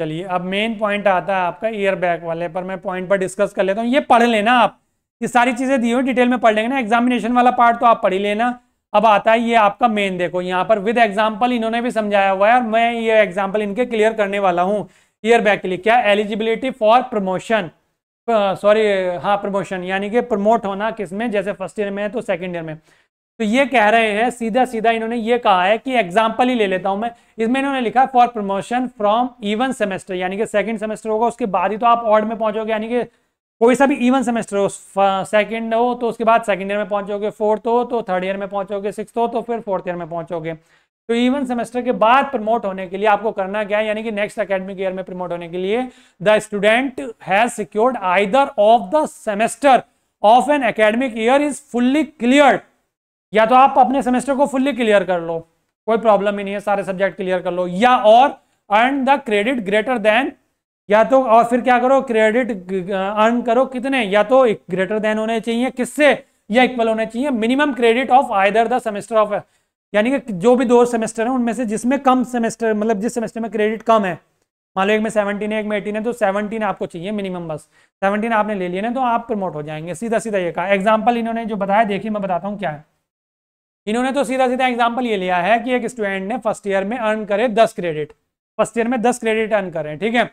चलिए अब मेन पॉइंट आता है आपका ईयर बैग वाले पर मैं पॉइंट पर डिस्कस कर लेता हूँ ये पढ़ लेना आप ये सारी चीज़ें दी हुई डिटेल में पढ़ लेंगे ना एग्जामिनेशन वाला पार्ट तो आप पढ़ ही लेना अब आता है ये आपका मेन देखो यहाँ पर विद एग्जाम्पल इन्होंने भी समझाया हुआ है और मैं ये एग्जाम्पल इनके क्लियर करने वाला हूँ ईयर बैग के लिए क्या एलिजिबिलिटी फॉर प्रमोशन सॉरी हाँ प्रमोशन यानी कि प्रमोट होना किस में जैसे फर्स्ट ईयर में है तो सेकेंड ईयर में तो ये कह रहे हैं सीधा सीधा इन्होंने ये कहा है कि एग्जाम्पल ही ले लेता हूं मैं इसमें इन्होंने लिखा for promotion from even semester यानी कि सेकंड सेमेस्टर होगा उसके बाद ही तो आप ऑर्ड में पहुंचोगे यानी कि कोई सा भी इवन सेमेस्टर हो सेकेंड हो तो उसके बाद सेकंड ईयर में पहुंचोगे फोर्थ हो तो थर्ड ईयर में पहुंचोगे सिक्स हो तो फिर फोर्थ ईयर में पहुंचोगे तो इवन सेमेस्टर के बाद प्रमोट होने के लिए आपको करना क्या है यानी कि नेक्स्ट अकेडमिक ईयर में प्रमोट होने के लिए the student has secured either of the semester of an academic year is fully clear या तो आप अपने सेमेस्टर को फुल्ली क्लियर कर लो कोई प्रॉब्लम ही नहीं है सारे सब्जेक्ट क्लियर कर लो या और earn the credit greater than या तो और फिर क्या करो क्रेडिट अर्न करो कितने या तो ग्रेटर देन होने चाहिए किससे या इक्वल होने चाहिए minimum credit of either the semester of यानी कि जो भी दो सेमेस्टर हैं उनमें से जिसमें कम सेमेस्टर मतलब जिस सेमेस्टर में क्रेडिट कम है मान लो एक में सेवनटीन है एक में एटीन है तो सेवनटीन आपको चाहिए मिनिमम बस सेवनटीन आपने ले लिया ना तो आप प्रमोट हो जाएंगे सीधा सीधा ये कहा एग्जाम्पल इन्होंने जो बताया देखिए मैं बताता हूँ क्या है इन्होंने तो सीधा सीधा एग्जाम्पल ये लिया है कि एक स्टूडेंट ने फर्स्ट ईयर में अर्न करे दस क्रेडिट फर्स्ट ईयर में दस क्रेडिट अर्न करें ठीक है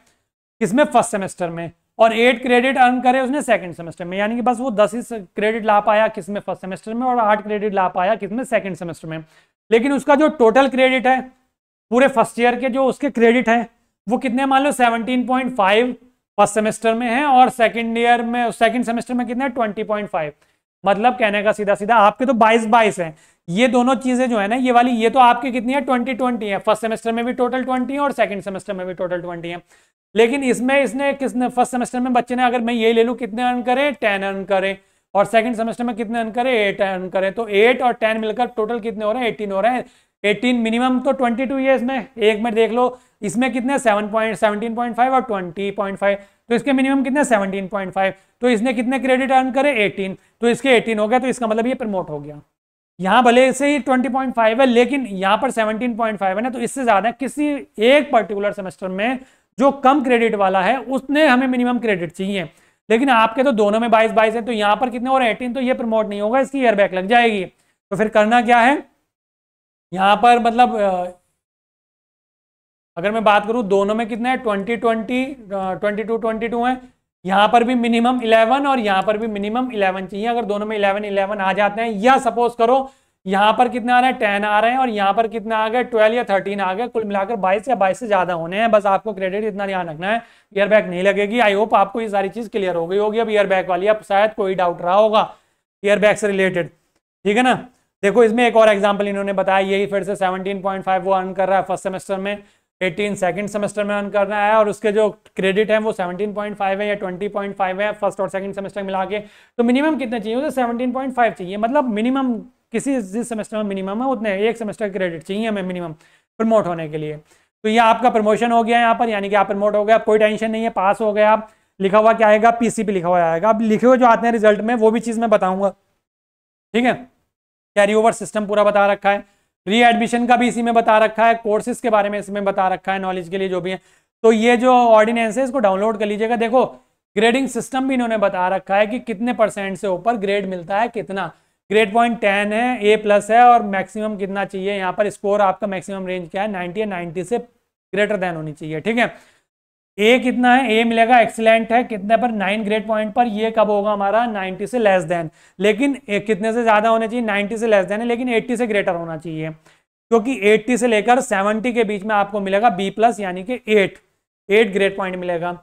इसमें फर्स्ट सेमेस्टर में और एट क्रेडिट अर्न करे उसने सेकंड सेमेस्टर में यानी कि बस वो दस ही क्रेडिट ला पाया किसमें फर्स्ट सेमेस्टर में और आठ क्रेडिट ला पाया किसमें सेकंड सेमेस्टर में लेकिन उसका जो टोटल क्रेडिट है पूरे फर्स्ट ईयर के जो उसके क्रेडिट है वो कितने मान लो seventeen point five first semester में है और सेकेंड ईयर में सेकेंड सेमेस्टर में कितने ट्वेंटी पॉइंट फाइव मतलब कहने का सीधा सीधा आपके तो बाईस बाईस है ये दोनों चीजें जो है ना ये वाली ये तो आपके कितनी है ट्वेंटी ट्वेंटी है फर्स्ट सेमेस्टर में भी टोटल ट्वेंटी है और सेकंड सेमेस्टर में भी टोटल ट्वेंटी है लेकिन इसमें इसने किसने फर्स्ट सेमेस्टर में बच्चे ने अगर मैं ये ले लूँ कितने अर्न करें टेन अर्न करें और सेकंड सेमेस्टर में कितने अर्न करें एट अर्न करें तो एट और टेन मिलकर टोटल कितने हो रहे हैं एटीन हो रहे हैं एटीन मिनिमम तो ट्वेंटी टू है इसमें एक में देख लो इसमें कितने seven point seventeen point five और ट्वेंटी पॉइंट फाइव तो इसके मिनिमम कितने सेवनटीन पॉइंट फाइव तो इसने कितने क्रेडिट अर्न करे एटीन तो इसके एटीन हो गया तो इसका मतलब ये प्रमोट हो गया यहां भले से ही 20.5 है लेकिन यहां पर 17.5 है ना तो इससे ज़्यादा किसी एक पर्टिकुलर सेमेस्टर में जो कम क्रेडिट वाला है उसने हमें मिनिमम क्रेडिट चाहिए लेकिन आपके तो दोनों में बाईस बाईस है तो यहां पर कितने और एटीन तो ये प्रमोट नहीं होगा इसकी ईयरबैक लग जाएगी तो फिर करना क्या है यहां पर मतलब अगर मैं बात करूं दोनों में कितना है twenty twenty twenty two twenty two है यहाँ पर भी मिनिमम 11 और यहां पर भी मिनिमम 11 चाहिए अगर दोनों में 11 11 आ जाते हैं या सपोज करो यहाँ पर कितना आ रहा है टेन आ रहे हैं और यहाँ पर कितना आ गया ट्वेल्व या थर्टीन आ गए कुल मिलाकर बाईस या बाईस से ज्यादा होने हैं बस आपको क्रेडिट इतना ध्यान रखना है ईयर बैग नहीं लगेगी आई होप आपको ये सारी चीज क्लियर हो गई होगी अब ईयर वाली अब शायद कोई डाउट रहा होगा ईयर बैग से रिलेटेड ठीक है ना देखो इसमें एक और एग्जाम्पल इन्होंने बताया यही फिर से सेवनटीन पॉइंट फाइव वो अर्न कर रहा है फर्स्ट सेमेस्टर में 18 सेकंड सेमेस्टर में अर्न करना है और उसके जो क्रेडिट है वो 17.5 है या 20.5 है फर्स्ट और सेकंड सेमेस्टर मिला के तो मिनिमम कितने चाहिए उसे 17.5 चाहिए मतलब मिनिमम किसी जिस सेमेस्टर में मिनिमम है उतने एक सेमेस्टर क्रेडिट चाहिए हमें मिनिमम प्रमोट होने के लिए तो ये आपका प्रमोशन हो गया यहाँ पर यानी कि आप प्रमोट हो गया कोई टेंशन नहीं है पास हो गए आप लिखा हुआ क्या आएगा पी लिखा हुआ आएगा अब लिखे हुए जो आते हैं रिजल्ट में वो भी चीज़ मैं बताऊंगा ठीक है कैरी ओवर सिस्टम पूरा बता रखा है री एडमिशन का भी इसी में बता रखा है कोर्सेज के बारे में इसमें बता रखा है नॉलेज के लिए जो भी है तो ये जो ऑर्डिनेंस है इसको डाउनलोड कर लीजिएगा देखो ग्रेडिंग सिस्टम भी इन्होंने बता रखा है कि कितने परसेंट से ऊपर ग्रेड मिलता है कितना ग्रेड पॉइंट टेन है ए प्लस है और मैक्सिमम कितना चाहिए यहाँ पर स्कोर आपका मैक्सिमम रेंज क्या है नाइन्टी या नाइन्टी से ग्रेटर देन होनी चाहिए ठीक है ए कितना है ए मिलेगा एक्सीलेंट है कितने पर नाइन ग्रेड पॉइंट पर ये कब होगा हमारा नाइनटी से लेस देन लेकिन कितने से ज़्यादा होने चाहिए 90 से लेस देन है लेकिन एट्टी से ग्रेटर होना चाहिए क्योंकि तो से लेकर सेवनटी के बीच में आपको मिलेगा बी प्लस यानी कि एट एट ग्रेड पॉइंट मिलेगा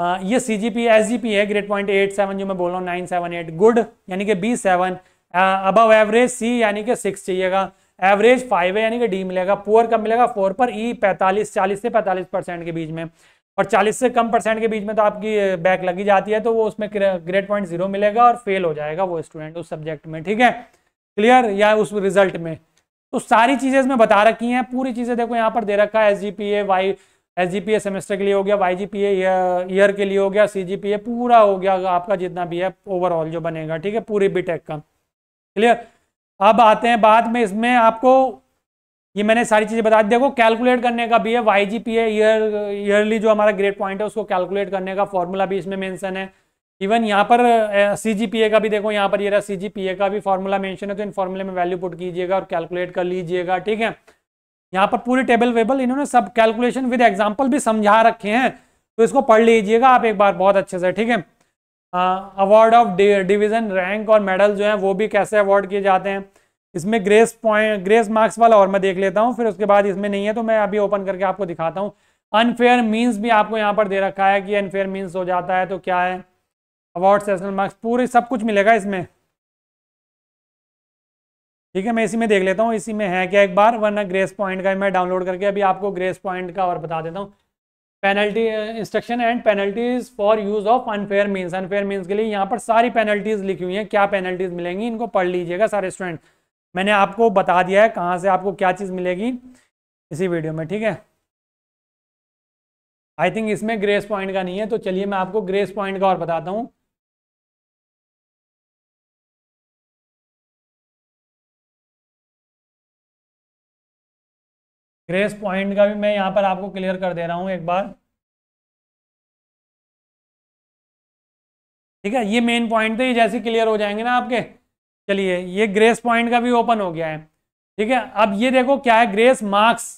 आ, ये C G P S G P है ग्रेड पॉइंट एट सेवन जो मैं बोल रहा हूँ नाइन सेवन एट गुड यानी कि B seven above average C यानी कि सिक्स चाहिएगा एवरेज फाइव है यानी कि डी मिलेगा पुअर कब मिलेगा फोर पर ई e, पैंतालीस चालीस से पैंतालीस परसेंट के बीच में और 40 से कम परसेंट के बीच में तो आपकी बैक लगी जाती है तो वो उसमें ग्रेड पॉइंट जीरो मिलेगा और फेल हो जाएगा वो स्टूडेंट उस सब्जेक्ट में ठीक है क्लियर या उस रिजल्ट में तो सारी चीज़ें इसमें बता रखी हैं पूरी चीज़ें देखो यहाँ पर दे रखा है S G P A Y S G P A semester के लिए हो गया Y G P A year के लिए हो गया सी जी पी ए पूरा हो गया आपका जितना भी है ओवरऑल जो बनेगा ठीक है पूरी बी टेक का क्लियर अब आते हैं बाद में इसमें आपको ये मैंने सारी चीज़ें बता दी देखो कैलकुलेट करने का भी है वाई जी पी है ईयरली जो हमारा ग्रेड पॉइंट है उसको कैलकुलेट करने का फॉर्मूला भी इसमें मेंशन है इवन यहाँ पर सी जी पी ए का भी देखो यहाँ पर ये सी जी पी ए का भी फॉर्मूला मेंशन है तो इन फॉर्मूले में वैल्यू पुट कीजिएगा और कैलकुलेट कर लीजिएगा ठीक है यहाँ पर पूरी टेबल वेबल इन्होंने सब कैलकुलेशन विद एग्जाम्पल भी समझा रखे हैं तो इसको पढ़ लीजिएगा आप एक बार बहुत अच्छे से ठीक है अवार्ड ऑफ डिविजन रैंक और मेडल जो है वो भी कैसे अवार्ड किए जाते हैं इसमें ग्रेस पॉइंट ग्रेस मार्क्स वाला और मैं देख लेता हूँ फिर उसके बाद इसमें नहीं है तो मैं अभी ओपन करके आपको दिखाता हूँ अनफेयर मीन्स भी आपको यहाँ पर दे रखा है कि अनफेयर मीन्स हो जाता है तो क्या है अवार्ड सेशन मार्क्स पूरे सब कुछ मिलेगा इसमें ठीक है मैं इसी में देख लेता हूँ इसी में है क्या एक बार वरना ग्रेस पॉइंट का मैं डाउनलोड करके अभी आपको ग्रेस पॉइंट का और बता देता हूँ penalty instruction and penalties for use of unfair means unfair means के लिए यहाँ पर सारी पेनल्टीज लिखी हुई हैं क्या पेनल्टीज मिलेंगी इनको पढ़ लीजिएगा सारे स्टूडेंट मैंने आपको बता दिया है कहाँ से आपको क्या चीज़ मिलेगी इसी वीडियो में ठीक है आई थिंक इसमें ग्रेस पॉइंट का नहीं है तो चलिए मैं आपको ग्रेस पॉइंट का और बताता हूँ ग्रेस पॉइंट का भी मैं यहाँ पर आपको क्लियर कर दे रहा हूँ एक बार ठीक है ये मेन पॉइंट थे ये जैसे क्लियर हो जाएंगे ना आपके चलिए ये ग्रेस पॉइंट का भी ओपन हो गया है ठीक है अब ये देखो क्या है grace marks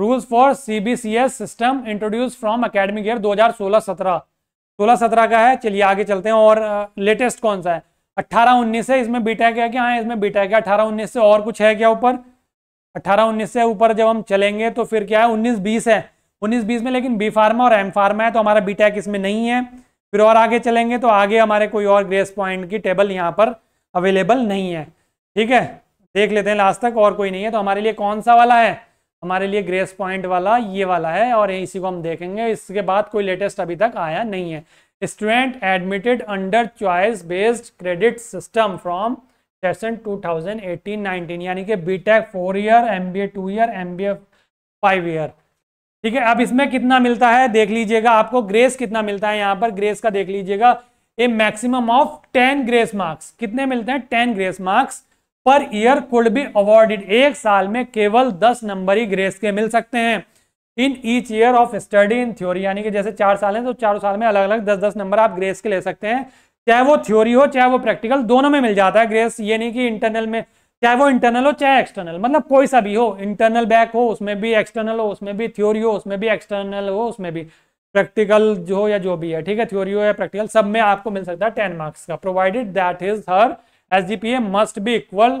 rules for CBCS system introduce from academic year 2016-17 16-17 का है चलिए आगे चलते हैं और लेटेस्ट कौन सा है 18-19 है इसमें बीटेक है क्या हाँ इसमें बीटेक है अठारह उन्नीस से और कुछ है क्या ऊपर अट्ठारह उन्नीस से ऊपर जब हम चलेंगे तो फिर क्या है उन्नीस बीस है उन्नीस बीस में लेकिन बी फार्मा और एम फार्मा है तो हमारा बीटेक इसमें नहीं है फिर और आगे चलेंगे तो आगे हमारे कोई और ग्रेस पॉइंट की टेबल यहाँ पर अवेलेबल नहीं है ठीक है देख लेते हैं लास्ट तक और कोई नहीं है तो हमारे लिए कौन सा वाला है हमारे लिए ग्रेस पॉइंट वाला ये वाला है और इसी को हम देखेंगे इसके बाद कोई लेटेस्ट अभी तक आया नहीं है student admitted under choice based credit system from session 2018-19 यानी कि B tech four year M B A two year M B A five year ठीक है अब इसमें कितना मिलता है देख लीजिएगा आपको ग्रेस कितना मिलता है यहाँ पर ग्रेस का देख लीजिएगा a maximum of ten grace marks कितने मिलते हैं ten grace marks per year could be awarded एक साल में केवल दस नंबर ही ग्रेस के मिल सकते हैं in each year of study in theory यानी कि जैसे चार साल हैं तो चारों साल में अलग अलग दस दस नंबर आप ग्रेस के ले सकते हैं चाहे वो थ्योरी हो चाहे वो प्रैक्टिकल दोनों में मिल जाता है ग्रेस ये नहीं कि इंटरनल में चाहे वो इंटरनल हो चाहे एक्सटर्नल मतलब कोई सा भी हो इंटरनल बैक हो उसमें भी एक्सटर्नल हो उसमें भी थ्योरी हो उसमें भी एक्सटर्नल हो उसमें भी प्रैक्टिकल जो हो या जो भी है ठीक है थ्योरी हो या प्रैक्टिकल सब में आपको मिल सकता है टेन मार्क्स का प्रोवाइडेड दैट इज हर S G P A must be equal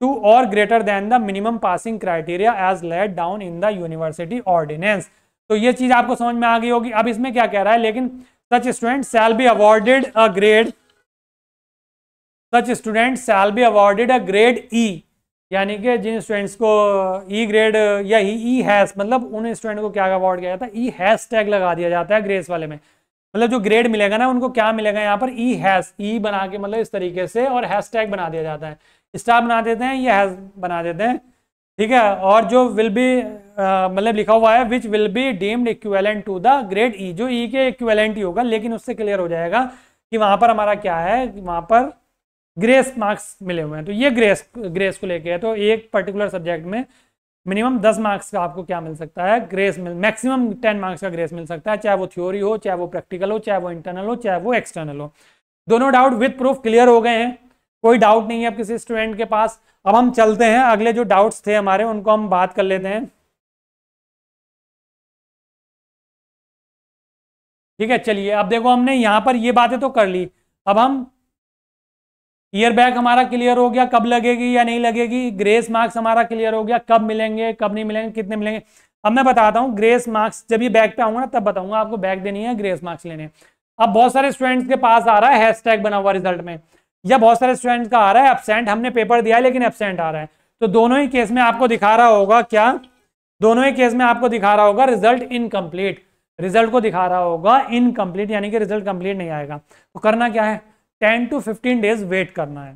to और greater than the minimum passing criteria as laid down in the university ordinance तो ये चीज आपको समझ में आ गई होगी अब इसमें क्या कह रहा है लेकिन such student shall be awarded a grade such student shall be awarded a grade E यानी कि जिन स्टूडेंट्स को ई e ग्रेड या ई e, हैस e मतलब उन स्टूडेंट को क्या अवार्ड किया जाता है ई हैस टैग लगा दिया जाता है ग्रेस वाले में मतलब जो ग्रेड मिलेगा ना उनको क्या मिलेगा यहाँ पर ई हैस ई बना के मतलब इस तरीके से और हैश टैग बना दिया जाता है स्टार बना देते हैं या हैस बना देते हैं ठीक है और जो विल बी मतलब लिखा हुआ है which will be deemed equivalent to the grade E जो ई के इक्वेलेंट ही होगा लेकिन उससे क्लियर हो जाएगा कि वहां पर हमारा क्या है वहां पर ग्रेस मार्क्स मिले हुए हैं तो ये ग्रेस ग्रेस को लेके है तो एक पर्टिकुलर सब्जेक्ट में मिनिमम दस मार्क्स का आपको क्या मिल सकता है ग्रेस मिल मैक्सिमम टेन मार्क्स का ग्रेस मिल सकता है चाहे वो थ्योरी हो चाहे वो प्रैक्टिकल हो चाहे वो इंटरनल हो चाहे वो एक्सटर्नल हो दोनों डाउट विथ प्रूफ क्लियर हो गए हैं कोई डाउट नहीं है अब किसी स्टूडेंट के पास अब हम चलते हैं अगले जो डाउट्स थे हमारे उनको हम बात कर लेते हैं ठीक है चलिए अब देखो हमने यहाँ पर ये बातें तो कर ली अब हम ईयर बैग हमारा क्लियर हो गया कब लगेगी या नहीं लगेगी ग्रेस मार्क्स हमारा क्लियर हो गया कब मिलेंगे कब नहीं मिलेंगे कितने मिलेंगे अब मैं बताता हूँ ग्रेस मार्क्स जब ये बैक पे आऊंगा ना तब बताऊंगा आपको बैक देनी है ग्रेस मार्क्स लेने अब बहुत सारे स्टूडेंट्स के पास आ रहा है हैशटैग बना हुआ रिजल्ट में या बहुत सारे स्टूडेंट्स का आ रहा है एबसेंट हमने पेपर दिया है लेकिन एबसेंट आ रहा है तो दोनों ही केस में आपको दिखा रहा होगा क्या दोनों ही केस में आपको दिखा रहा होगा रिजल्ट इनकम्प्लीट रिजल्ट को दिखा रहा होगा इनकम्प्लीट यानी कि रिजल्ट कंप्लीट नहीं आएगा तो करना क्या है ten to fifteen days wait करना है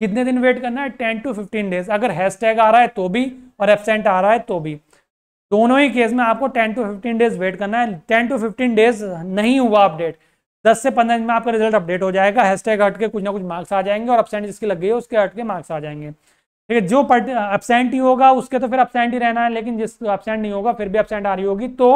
कितने दिन वेट करना है टेन टू फिफ्टीन डेज अगर हैशटैग आ रहा है तो भी और एबसेंट आ रहा है तो भी दोनों ही केस में आपको ten to fifteen days wait करना है टेन टू फिफ्टीन डेज नहीं हुआ अपडेट दस से पंद्रह दिन में आपका रिजल्ट अपडेट हो जाएगा हैशटैग हट के कुछ ना कुछ मार्क्स आ जाएंगे और अपसेंट जिसकी लग गई है उसके हट के मार्क्स आ जाएंगे ठीक है जो अपसेंट ही होगा उसके तो फिर अपसेंट ही रहना है लेकिन जिस अपसेंट नहीं होगा फिर भी अपसेंट आ रही होगी तो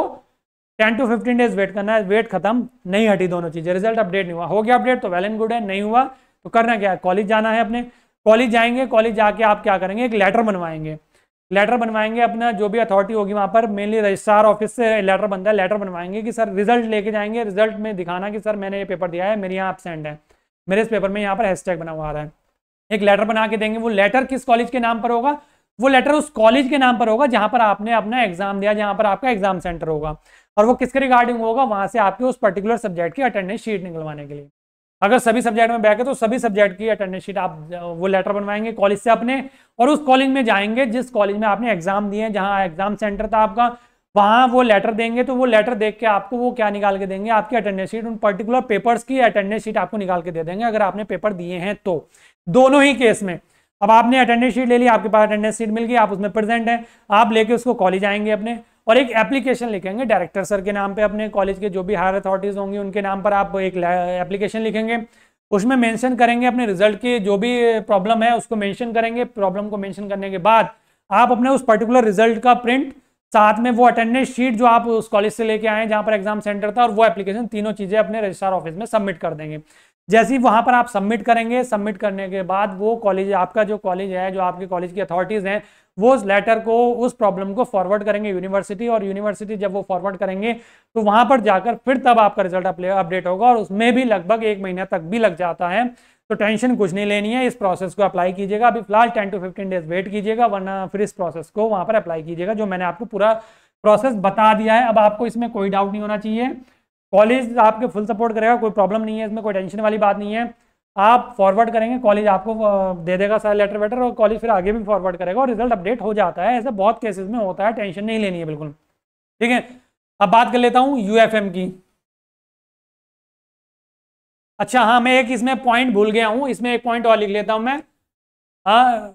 ten to fifteen days wait करना है वेट खत्म नहीं हटी दोनों चीज़ें रिजल्ट अपडेट नहीं हुआ हो गया अपडेट तो वेल एंड गुड है नहीं हुआ तो करना क्या है कॉलेज जाना है अपने कॉलेज जाएंगे कॉलेज जाके आप क्या करेंगे एक लेटर बनवाएंगे लेटर बनवाएंगे अपना जो भी अथॉरिटी होगी वहां पर मेनली रजिस्ट्रार ऑफिस से लेटर बनता है लेटर बनवाएंगे कि सर रिजल्ट लेके जाएंगे रिजल्ट में दिखाना कि सर मैंने ये पेपर दिया है मेरे यहाँ एबसेंट है मेरे इस पेपर में यहाँ पर हैशटैग बना हुआ है एक लेटर बना के देंगे वो लेटर किस कॉलेज के नाम पर होगा वो लेटर उस कॉलेज के नाम पर होगा जहाँ पर आपने अपना एग्जाम दिया जहाँ पर आपका एग्जाम सेंटर होगा और वो किसके रिगार्डिंग होगा वहां से आपके उस पर्टिकुलर सब्जेक्ट की अटेंडेंस शीट निकलवाने के लिए अगर सभी सब्जेक्ट में बैक है तो सभी सब्जेक्ट की अटेंडेंस शीट आप वो लेटर बनवाएंगे कॉलेज से अपने और उस कॉलेज में जाएंगे जिस कॉलेज में आपने एग्जाम दिए हैं जहाँ एग्जाम सेंटर था आपका वहाँ वो लेटर देंगे तो वो लेटर देख के आपको वो क्या निकाल के देंगे आपकी अटेंडेंस शीट उन पर्टिकुलर पेपर्स की अटेंडेंस शीट आपको निकाल के दे देंगे अगर आपने पेपर दिए हैं तो दोनों ही केस में अब आपने अटेंडेंस शीट ले ली आपके पास अटेंडेंस शीट मिल गई आप उसमें प्रेजेंट हैं आप लेके उसको कॉलेज आएंगे अपने और एक एप्लीकेशन लिखेंगे डायरेक्टर सर के नाम पे अपने कॉलेज के जो भी हायर अथॉरिटीज होंगी उनके नाम पर आप एक एप्लीकेशन लिखेंगे उसमें मेंशन करेंगे अपने रिजल्ट की जो भी प्रॉब्लम है उसको मेंशन करेंगे प्रॉब्लम को मेंशन करने के बाद आप अपने उस पर्टिकुलर रिजल्ट का प्रिंट साथ में वो अटेंडेंस शीट जो आप उस कॉलेज से लेके आए जहां पर एग्जाम सेंटर था और वो एप्लीकेशन तीनों चीजें अपने रजिस्ट्रार ऑफिस में सबमिट कर देंगे जैसे ही वहां पर आप सबमिट करेंगे सबमिट करने के बाद वो कॉलेज आपका जो कॉलेज है जो आपके कॉलेज की अथॉरिटीज हैं वो उस लेटर को उस प्रॉब्लम को फॉरवर्ड करेंगे यूनिवर्सिटी और यूनिवर्सिटी जब वो फॉरवर्ड करेंगे तो वहां पर जाकर फिर तब आपका रिजल्ट अपडेट होगा और उसमें भी लगभग एक महीना तक भी लग जाता है तो टेंशन कुछ नहीं लेनी है इस प्रोसेस को अप्लाई कीजिएगा अभी फिलहाल ten to fifteen days wait कीजिएगा वरना फिर इस प्रोसेस को वहां पर अप्लाई कीजिएगा जो मैंने आपको पूरा प्रोसेस बता दिया है अब आपको इसमें कोई डाउट नहीं होना चाहिए कॉलेज आपके फुल सपोर्ट करेगा कोई प्रॉब्लम नहीं है इसमें कोई टेंशन वाली बात नहीं है आप फॉरवर्ड करेंगे कॉलेज आपको दे देगा सारा लेटर वेटर और कॉलेज फिर आगे भी फॉरवर्ड करेगा और रिजल्ट अपडेट हो जाता है ऐसे बहुत केसेस में होता है टेंशन नहीं लेनी है बिल्कुल ठीक है अब बात कर लेता हूँ यूएफएम की अच्छा हाँ मैं एक इसमें पॉइंट भूल गया हूँ इसमें एक पॉइंट और लिख लेता हूँ मैं हाँ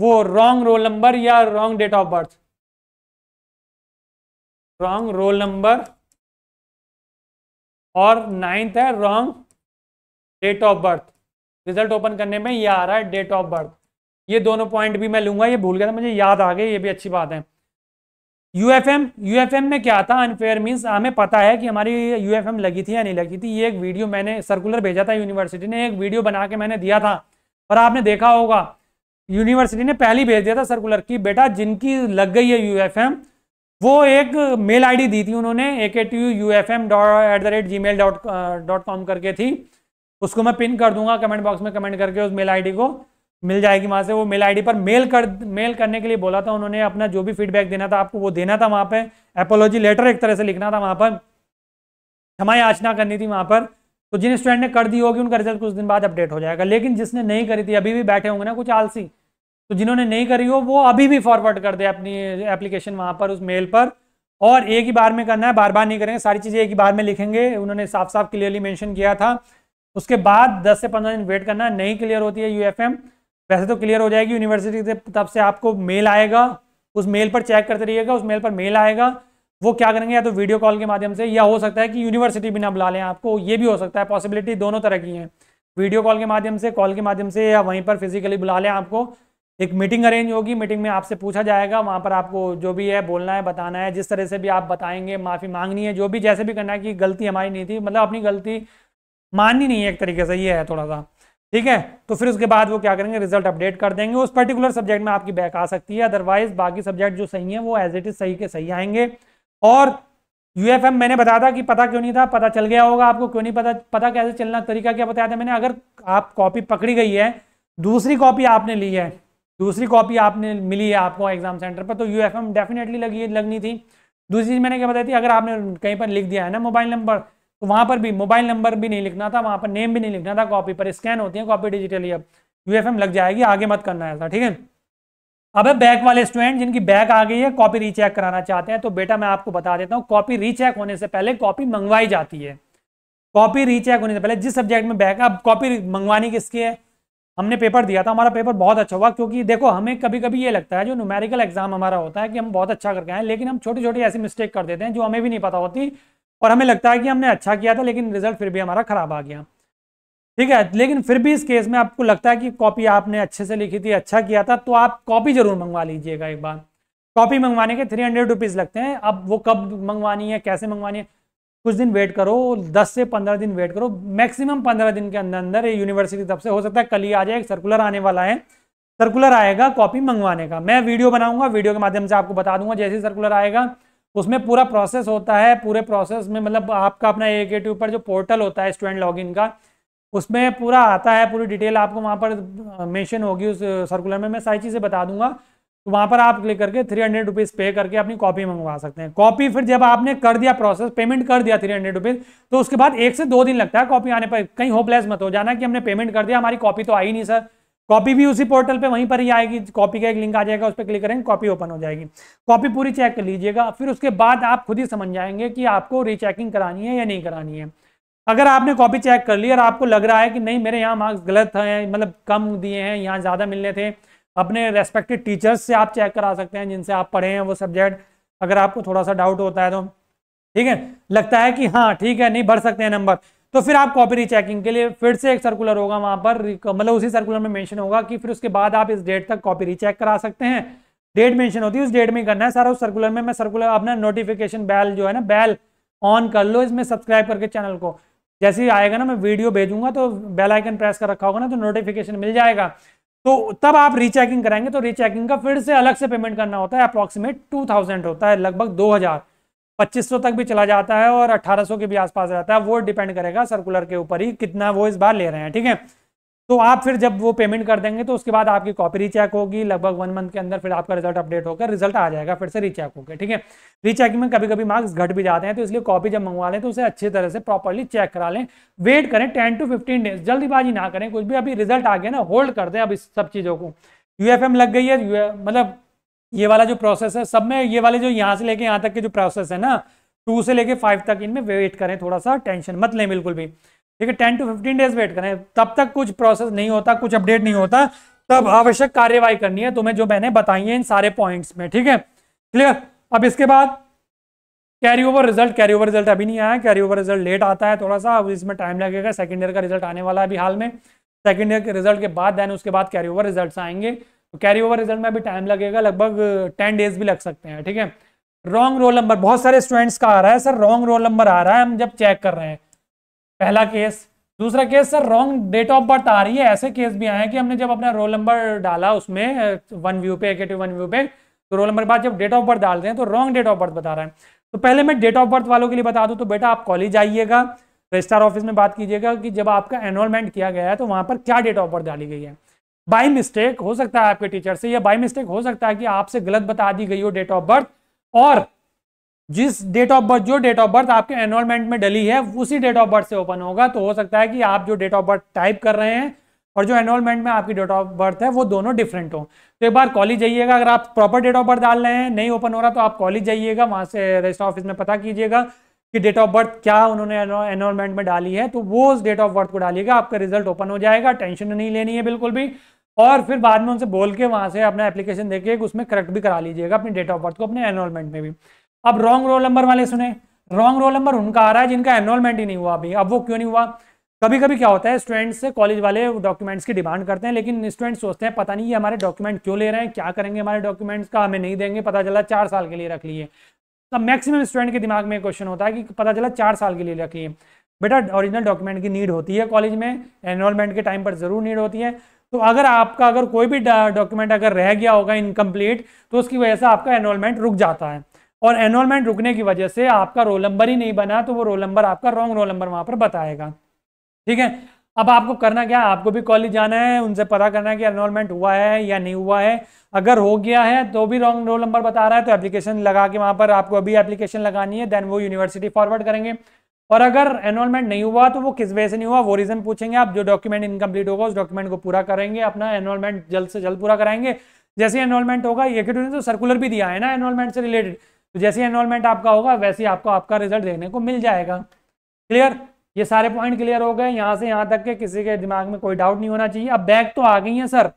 वो रॉन्ग रोल नंबर या wrong date of birth wrong roll number और नाइन्थ है wrong date of birth result open करने में ये आ रहा है डेट ऑफ बर्थ ये दोनों पॉइंट भी मैं लूंगा ये भूल गया था मुझे याद आ गए ये भी अच्छी बात है यूएफएम यूएफएम में क्या था अनफेयर मीन्स हमें पता है कि हमारी यूएफएम लगी थी या नहीं लगी थी ये एक वीडियो मैंने सर्कुलर भेजा था यूनिवर्सिटी ने एक वीडियो बना के मैंने दिया था और आपने देखा होगा यूनिवर्सिटी ने पहली भेज दिया था सर्कुलर की बेटा जिनकी लग गई है एम वो एक मेल आईडी दी थी उन्होंने A K T U F M dot at the rate Gmail dot dot com करके थी उसको मैं पिन कर दूंगा कमेंट बॉक्स में कमेंट करके उस मेल आईडी को मिल जाएगी वहाँ से वो मेल आईडी पर मेल कर मेल करने के लिए बोला था उन्होंने अपना जो भी फीडबैक देना था आपको वो देना था वहाँ पे एपोलॉजी लेटर एक तरह से लिखना था वहाँ पर क्षमा याचना करनी थी वहाँ पर तो जिन स्टूडेंट ने कर दी होगी उनका रिजल्ट कुछ दिन बाद अपडेट हो जाएगा लेकिन जिसने नहीं करी थी अभी भी बैठे होंगे ना कुछ आलसी तो जिन्होंने नहीं करी हो वो अभी भी फॉरवर्ड कर दे अपनी एप्लीकेशन वहाँ पर उस मेल पर और एक ही बार में करना है बार बार नहीं करेंगे सारी चीज़ें एक ही बार में लिखेंगे उन्होंने साफ साफ क्लियरली मैंशन किया था उसके बाद दस से पंद्रह दिन वेट करना है नहीं क्लियर होती है यूएफएम वैसे तो क्लियर हो जाएगी यूनिवर्सिटी से तब से आपको मेल आएगा उस मेल पर चेक करते रहिएगा उस मेल पर मेल आएगा वो क्या करेंगे या तो वीडियो कॉल के माध्यम से या हो सकता है कि यूनिवर्सिटी भी ना बुला लें आपको ये भी हो सकता है पॉसिबिलिटी दोनों तरह की हैं वीडियो कॉल के माध्यम से कॉल के माध्यम से या वहीं पर फिजिकली बुला लें आपको एक मीटिंग अरेंज होगी मीटिंग में आपसे पूछा जाएगा वहाँ पर आपको जो भी है बोलना है बताना है जिस तरह से भी आप बताएंगे माफ़ी मांगनी है जो भी जैसे भी करना है कि गलती हमारी नहीं थी मतलब अपनी गलती माननी नहीं है एक तरीके से ये है थोड़ा सा ठीक है तो फिर उसके बाद वो क्या करेंगे रिजल्ट अपडेट कर देंगे उस पर्टिकुलर सब्जेक्ट में आपकी बैक आ सकती है अदरवाइज बाकी सब्जेक्ट जो सही है वो एज इट इज सही के सही आएंगे और यूएफएम मैंने बताया था कि पता क्यों नहीं था पता चल गया होगा आपको क्यों नहीं पता पता कैसे चलना तरीका क्या बताया था मैंने अगर आप कॉपी पकड़ी गई है दूसरी कॉपी आपने ली है दूसरी कॉपी आपने मिली है आपको एग्जाम सेंटर पर तो यू एफ एम डेफिनेटली लगी लगनी थी दूसरी चीज़ मैंने क्या बताई थी अगर आपने कहीं पर लिख दिया है ना मोबाइल नंबर तो वहाँ पर भी मोबाइल नंबर भी नहीं लिखना था वहाँ पर नेम भी नहीं लिखना था कॉपी पर स्कैन होती है कॉपी डिजिटली अब यू लग जाएगी आगे मत करना ऐसा ठीक है अब है बैक वाले स्टूडेंट जिनकी बैक आ गई है कॉपी रीचेक कराना चाहते हैं तो बेटा मैं आपको बता देता हूँ कॉपी रीचेक होने से पहले कॉपी मंगवाई जाती है कॉपी रीचेक होने से पहले जिस सब्जेक्ट में बैक अब कॉपी मंगवानी किसकी है हमने पेपर दिया था हमारा पेपर बहुत अच्छा हुआ क्योंकि देखो हमें कभी कभी ये लगता है जो न्यूमेरिकल एग्जाम हमारा होता है कि हम बहुत अच्छा करके आए लेकिन हम छोटी छोटी ऐसी मिस्टेक कर देते हैं जो हमें भी नहीं पता होती और हमें लगता है कि हमने अच्छा किया था लेकिन रिजल्ट फिर भी हमारा खराब आ गया ठीक है लेकिन फिर भी इस केस में आपको लगता है कि कॉपी आपने अच्छे से लिखी थी अच्छा किया था तो आप कॉपी जरूर मंगवा लीजिएगा एक बार कॉपी मंगवाने के थ्री हंड्रेड रुपीज़ लगते हैं अब वो कब मंगवानी है कैसे मंगवानी है कुछ दिन वेट करो 10 से 15 दिन वेट करो मैक्सिमम 15 दिन के अंदर अंदर ये यूनिवर्सिटी तब से हो सकता है कल ही आ जाए एक सर्कुलर आने वाला है सर्कुलर आएगा कॉपी मंगवाने का मैं वीडियो बनाऊंगा वीडियो के माध्यम से आपको बता दूंगा जैसे सर्कुलर आएगा उसमें पूरा प्रोसेस होता है पूरे प्रोसेस में मतलब आपका अपना ए के ऊपर जो पोर्टल होता है स्टूडेंट लॉगिन का उसमें पूरा आता है पूरी डिटेल आपको वहाँ पर मेंशन होगी उस सर्कुलर में मैं सारी चीज़ें बता दूंगा तो वहां पर आप क्लिक करके थ्री हंड्रेड रुपीज पे करके अपनी कॉपी मंगवा सकते हैं कॉपी फिर जब आपने कर दिया प्रोसेस पेमेंट कर दिया थ्री हंड्रेड रुपीज तो उसके बाद एक से दो दिन लगता है कॉपी आने पर कहीं होपलेस मत हो जाना कि हमने पेमेंट कर दिया हमारी कॉपी तो आई नहीं सर कॉपी भी उसी पोर्टल पे वहीं पर ही आएगी कॉपी का एक लिंक आ जाएगा उस पर क्लिक करेंगे कॉपी ओपन हो जाएगी कॉपी पूरी चेक कर लीजिएगा फिर उसके बाद आप खुद ही समझ जाएंगे कि आपको रीचेकिंग करानी है या नहीं करानी है अगर आपने कॉपी चेक कर ली और आपको लग रहा है कि नहीं मेरे यहाँ मार्क्स गलत हैं मतलब कम दिए हैं यहाँ ज़्यादा मिलने थे अपने रेस्पेक्टेड टीचर्स से आप चेक करा सकते हैं जिनसे आप पढ़े हैं वो सब्जेक्ट अगर आपको थोड़ा सा डाउट होता है तो ठीक है लगता है कि हाँ ठीक है नहीं भर सकते हैं नंबर तो फिर आप कॉपी रीचेकिंग के लिए फिर से एक सर्कुलर होगा वहां पर मतलब उसी सर्कुलर में मेंशन होगा कि फिर उसके बाद आप इस डेट तक कॉपी रीचेक करा सकते हैं डेट मेंशन होती है उस डेट में करना है सारा उस सर्कुलर में मैं सर्कुलर अपना नोटिफिकेशन बैल जो है ना बैल ऑन कर लो इसमें सब्सक्राइब करके चैनल को जैसे ही आएगा ना मैं वीडियो भेजूंगा तो बेल आइकन प्रेस कर रखा होगा ना तो नोटिफिकेशन मिल जाएगा तो तब आप रीचेकिंग कराएंगे तो रीचेकिंग का फिर से अलग से पेमेंट करना होता है अप्रॉक्सीमेट टू थाउजेंड होता है लगभग दो हजार पच्चीस सौ तक भी चला जाता है और अठारह सौ के भी आसपास रहता है वो डिपेंड करेगा सर्कुलर के ऊपर ही कितना वो इस बार ले रहे हैं ठीक है तो आप फिर जब वो पेमेंट कर देंगे तो उसके बाद आपकी कॉपी रीचेक होगी लगभग वन मंथ के अंदर फिर आपका रिजल्ट अपडेट होकर रिजल्ट आ जाएगा फिर से रीचेक होकर ठीक है रीचेक में कभी कभी मार्क्स घट भी जाते हैं तो इसलिए कॉपी जब मंगवा लें तो उसे अच्छी तरह से प्रॉपरली चेक करा लें वेट करें टेन टू फिफ्टीन डेज जल्दीबाजी ना करें कुछ भी अभी रिजल्ट आ गया ना होल्ड कर दें अब इस सब चीज़ों को यू लग गई है मतलब ये वाला जो प्रोसेस है सब में ये वाले जो यहाँ से लेके यहाँ तक के जो प्रोसेस है ना टू से लेके फाइव तक इनमें वेट करें थोड़ा सा टेंशन मत लें बिल्कुल भी ठीक है ten to fifteen days wait करें तब तक कुछ प्रोसेस नहीं होता कुछ अपडेट नहीं होता तब आवश्यक कार्यवाही करनी है तुम्हें जो मैंने बताई है इन सारे पॉइंट्स में ठीक है क्लियर अब इसके बाद carry over result carry over result अभी नहीं आया कैरी ओवर रिजल्ट लेट आता है थोड़ा सा अब इसमें टाइम लगेगा सेकेंड ईयर का रिजल्ट आने वाला है अभी हाल में सेकेंड ईयर के रिजल्ट के बाद देन उसके बाद कैरी ओवर रिजल्ट आएंगे तो कैरी ओवर रिजल्ट में अभी टाइम लगेगा लगभग टेन डेज भी लग सकते हैं ठीक है रॉन्ग रोल नंबर बहुत सारे स्टूडेंट्स का आ रहा है सर रॉन्ग रोल नंबर आ रहा है हम जब चेक कर रहे हैं पहला केस दूसरा case sir wrong date of birth आ रही है ऐसे केस भी आए हैं कि हमने जब अपना रोल नंबर डाला उसमें वन व्यू पे वन व्यू पे तो रोल नंबर के बाद जब डेट ऑफ बर्थ डालते हैं तो रॉन्ग डेट ऑफ बर्थ बता रहा है तो पहले मैं डेट ऑफ बर्थ वालों के लिए बता दूं तो बेटा आप कॉलेज आइएगा रजिस्ट्रार ऑफिस में बात कीजिएगा कि जब आपका एनरोलमेंट किया गया है तो वहाँ पर क्या डेट ऑफ बर्थ डाली गई है बाई मिस्टेक हो सकता है आपके टीचर से या बाई मिस्टेक हो सकता है कि आपसे गलत बता दी गई हो डेट ऑफ बर्थ और जिस डेट ऑफ बर्थ जो डेट ऑफ बर्थ आपके एनरोलमेंट में डली है उसी डेट ऑफ बर्थ से ओपन होगा तो हो सकता है कि आप जो डेट ऑफ बर्थ टाइप कर रहे हैं और जो एनरोलमेंट में आपकी डेट ऑफ बर्थ है वो दोनों डिफरेंट हो तो एक बार कॉलेज जाइएगा अगर आप प्रॉपर डेट ऑफ बर्थ डाल रहे हैं नहीं ओपन हो रहा तो आप कॉलेज जाइएगा वहाँ से रजिस्टर ऑफिस में पता कीजिएगा कि डेट ऑफ बर्थ क्या उन्होंने एनरोलमेंट में डाली है तो वो उस डेट ऑफ बर्थ को डालिएगा आपका रिजल्ट ओपन हो जाएगा टेंशन नहीं लेनी है बिल्कुल भी और फिर बाद में उनसे बोल के वहाँ से अपना एप्लीकेशन देके उसमें करेक्ट भी करा लीजिएगा अपनी डेट ऑफ बर्थ को अपने एनरोलमेंट में भी अब रॉन्ग रोल नंबर वाले सुने रॉन्ग रोल नंबर उनका आ रहा है जिनका एनरोलमेंट ही नहीं हुआ अभी अब वो क्यों नहीं हुआ कभी कभी क्या होता है स्टूडेंट्स से कॉलेज वाले डॉक्यूमेंट्स की डिमांड करते हैं लेकिन स्टूडेंट्स सोचते हैं पता नहीं ये हमारे डॉक्यूमेंट क्यों ले रहे हैं क्या करेंगे हमारे डॉक्यूमेंट्स का हमें नहीं देंगे पता चला चार साल के लिए रख लिए तो मैक्सिमम स्टूडेंट के दिमाग में क्वेश्चन होता है कि पता चला चार साल के लिए रख लिए बेटा ओरिजिनल डॉक्यूमेंट की नीड होती है कॉलेज में एनरोलमेंट के टाइम पर ज़रूर नीड होती है तो अगर आपका अगर कोई भी डॉक्यूमेंट अगर रह गया होगा इनकम्प्लीट तो उसकी वजह से आपका एनरोलमेंट रुक जाता है और एनरोलमेंट रुकने की वजह से आपका रोल नंबर ही नहीं बना तो वो रोल नंबर आपका रॉन्ग रोल नंबर वहां पर बताएगा ठीक है अब आपको करना क्या है आपको भी कॉलेज जाना है उनसे पता करना है कि एनरोलमेंट हुआ है या नहीं हुआ है अगर हो गया है तो भी रॉन्ग रोल नंबर बता रहा है तो एप्लीकेशन लगा के वहाँ पर आपको अभी एप्लीकेशन लगानी है देन वो यूनिवर्सिटी फॉरवर्ड करेंगे और अगर एनरोलमेंट नहीं हुआ तो वो किस वजह से नहीं हुआ वो रीज़न पूछेंगे आप जो डॉक्यूमेंट इनकम्प्लीट होगा उस डॉक्यूमेंट को पूरा करेंगे अपना एनरोलमेंट जल्द से जल्द पूरा कराएंगे जैसे एनरोलमेंट होगा ये तो सर्कुलर भी दिया है ना एनरोलमेंट से रिलेटेड तो जैसे एनरोलमेंट आपका होगा वैसे आपको आपका रिजल्ट देखने को मिल जाएगा क्लियर ये सारे पॉइंट क्लियर हो गए यहाँ से यहाँ तक के किसी के दिमाग में कोई डाउट नहीं होना चाहिए अब बैग तो आ गई है सर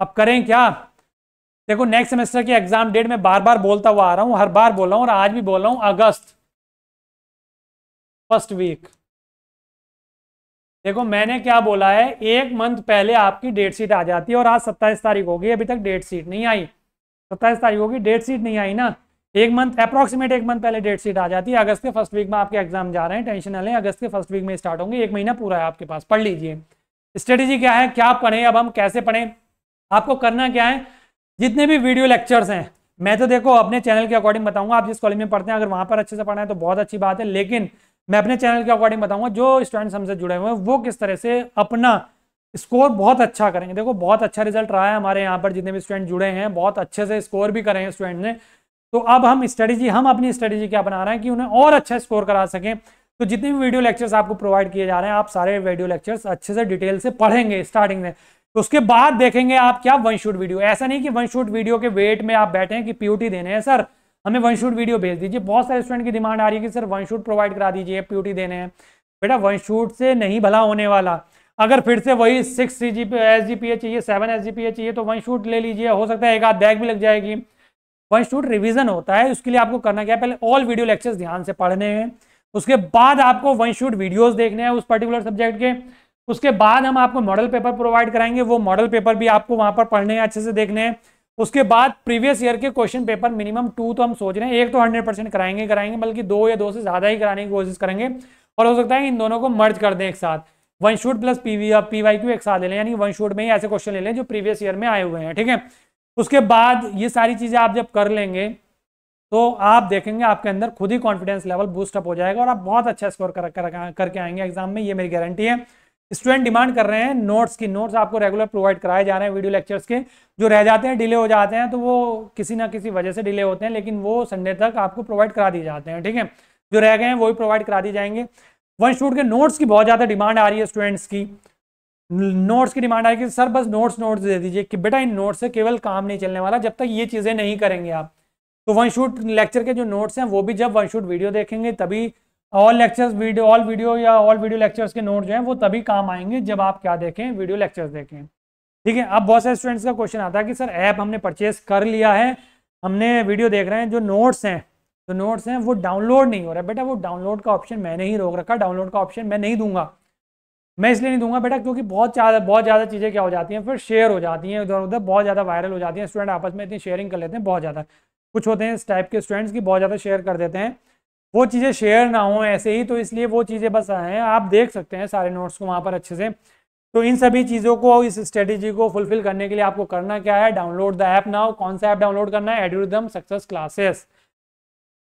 अब करें क्या देखो नेक्स्ट सेमेस्टर की एग्जाम डेट में बार बार बोलता हुआ आ रहा हूँ हर बार बोला हूँ और आज भी बोला हूँ अगस्त फर्स्ट वीक देखो मैंने क्या बोला है एक मंथ पहले आपकी डेट शीट आ जाती है और आज सत्ताईस तारीख होगी अभी तक डेट शीट नहीं आई सत्ताईस तारीख होगी डेट शीट नहीं आई ना एक मंथ अप्रॉक्सीमेट एक मंथ पहले डेट शीट आ जाती है अगस्त के फर्स्ट वीक में आपके एग्जाम जा रहे हैं टेंशन ना लें अगस्त के फर्स्ट वीक में स्टार्ट होंगे एक महीना पूरा है आपके पास पढ़ लीजिए स्ट्रेटेजी क्या है क्या पढ़ें अब हम कैसे पढ़ें आपको करना क्या है जितने भी वीडियो लेक्चर्स हैं मैं तो देखो अपने चैनल के अकॉर्डिंग बताऊंगा आप जिस कॉलेज में पढ़ते हैं अगर वहां पर अच्छे से पढ़ना है तो बहुत अच्छी बात है लेकिन मैं अपने चैनल के अकॉर्डिंग बताऊंगा जो स्टूडेंट्स हमसे जुड़े हुए हैं वो किस तरह से अपना स्कोर बहुत अच्छा करेंगे देखो बहुत अच्छा रिजल्ट रहा है हमारे यहाँ पर जितने भी स्टूडेंट जुड़े हैं बहुत अच्छे से स्कोर भी करें स्टूडेंट ने तो अब हम स्ट्रेटेजी हम अपनी स्ट्रेटेजी क्या बना रहे हैं कि उन्हें और अच्छा स्कोर करा सकें तो जितने भी वीडियो लेक्चर्स आपको प्रोवाइड किए जा रहे हैं आप सारे वीडियो लेक्चर्स अच्छे से डिटेल से पढ़ेंगे स्टार्टिंग में तो उसके बाद देखेंगे आप क्या वन शूट वीडियो ऐसा नहीं कि वन शूट वीडियो के वेट में आप बैठे हैं कि प्यूटी देने हैं सर हमें वन शूट वीडियो भेज दीजिए बहुत सारे स्टूडेंट की डिमांड आ रही है कि सर वन शूट प्रोवाइड करा दीजिए प्यूटी देने हैं बेटा वन शूट से नहीं भला होने वाला अगर फिर से वही six C G S G P A चाहिए seven S G P A चाहिए तो वन शूट ले लीजिए हो सकता है एक आध बैग भी लग जाएगी वन शूट रिविजन होता है उसके लिए आपको करना क्या है पहले ऑल वीडियो लेक्चर्स ध्यान से पढ़ने हैं उसके बाद आपको वन शूट वीडियोज देखने हैं उस पर्टिकुलर सब्जेक्ट के उसके बाद हम आपको मॉडल पेपर प्रोवाइड कराएंगे वो मॉडल पेपर भी आपको वहां पर पढ़ने हैं अच्छे से देखने हैं उसके बाद प्रीवियस ईयर के क्वेश्चन पेपर मिनिमम टू तो हम सोच रहे हैं एक तो हंड्रेड परसेंट कराएंगे कराएंगे बल्कि दो या दो से ज्यादा ही कराने की कोशिश करेंगे और हो सकता है इन दोनों को मर्ज कर दें एक साथ one shoot plus PV P Y Q एक साथ ले लें यानी वन शूट में ही ऐसे क्वेश्चन ले लें जो प्रीवियस ईयर में आए हुए हैं ठीक है उसके बाद ये सारी चीज़ें आप जब कर लेंगे तो आप देखेंगे आपके अंदर खुद ही कॉन्फिडेंस लेवल बूस्टअप हो जाएगा और आप बहुत अच्छा स्कोर कर, कर, कर करके आएंगे एग्जाम में ये मेरी गारंटी है स्टूडेंट डिमांड कर रहे हैं नोट्स की नोट्स आपको रेगुलर प्रोवाइड कराए जा रहे हैं वीडियो लेक्चर्स के जो रह जाते हैं डिले हो जाते हैं तो वो किसी ना किसी वजह से डिले होते हैं लेकिन वो संडे तक आपको प्रोवाइड करा दिए जाते हैं ठीक है जो रह गए हैं वो भी प्रोवाइड करा दिए जाएंगे वन शूट के नोट्स की बहुत ज़्यादा डिमांड आ रही है स्टूडेंट्स की नोट्स की डिमांड आएगी सर बस नोट्स नोट्स दे दीजिए कि बेटा इन नोट्स से केवल काम नहीं चलने वाला जब तक ये चीज़ें नहीं करेंगे आप तो वन शूट लेक्चर के जो नोट्स हैं वो भी जब वन शूट वीडियो देखेंगे तभी all lectures video all video या ऑल वीडियो लेक्चर्स के नोट जो हैं वो तभी काम आएंगे जब आप क्या देखें वीडियो लेक्चर्स देखें ठीक है अब बहुत सारे स्टूडेंट्स का क्वेश्चन आता है कि सर ऐप हमने परचेज कर लिया है हमने वीडियो देख रहे हैं जो नोट्स हैं जो नोट्स हैं वो डाउनलोड नहीं हो रहा है बेटा वो डाउनलोड का ऑप्शन मैंने ही रोक रखा डाउनलोड का ऑप्शन मैं नहीं दूंगा मैं इसलिए नहीं दूंगा बेटा क्योंकि बहुत ज़्यादा बहुत ज़्यादा चीज़ें क्या हो जाती हैं फिर शेयर हो जाती हैं इधर उधर बहुत ज़्यादा वायरल हो जाती हैं स्टूडेंट आपस में इतनी शेयरिंग कर लेते हैं बहुत ज़्यादा कुछ होते हैं इस टाइप के स्टूडेंट्स की बहुत ज़्यादा शेयर कर देते हैं वो चीज़ें शेयर ना हो ऐसे ही तो इसलिए वो चीज़ें बस हैं आप देख सकते हैं सारे नोट्स को वहाँ पर अच्छे से तो इन सभी चीज़ों को इस स्ट्रेटेजी को फुलफिल करने के लिए आपको करना क्या है डाउनलोड द ऐप ना कौन सा ऐप डाउनलोड करना है एड्यूरिदम सक्सेस क्लासेस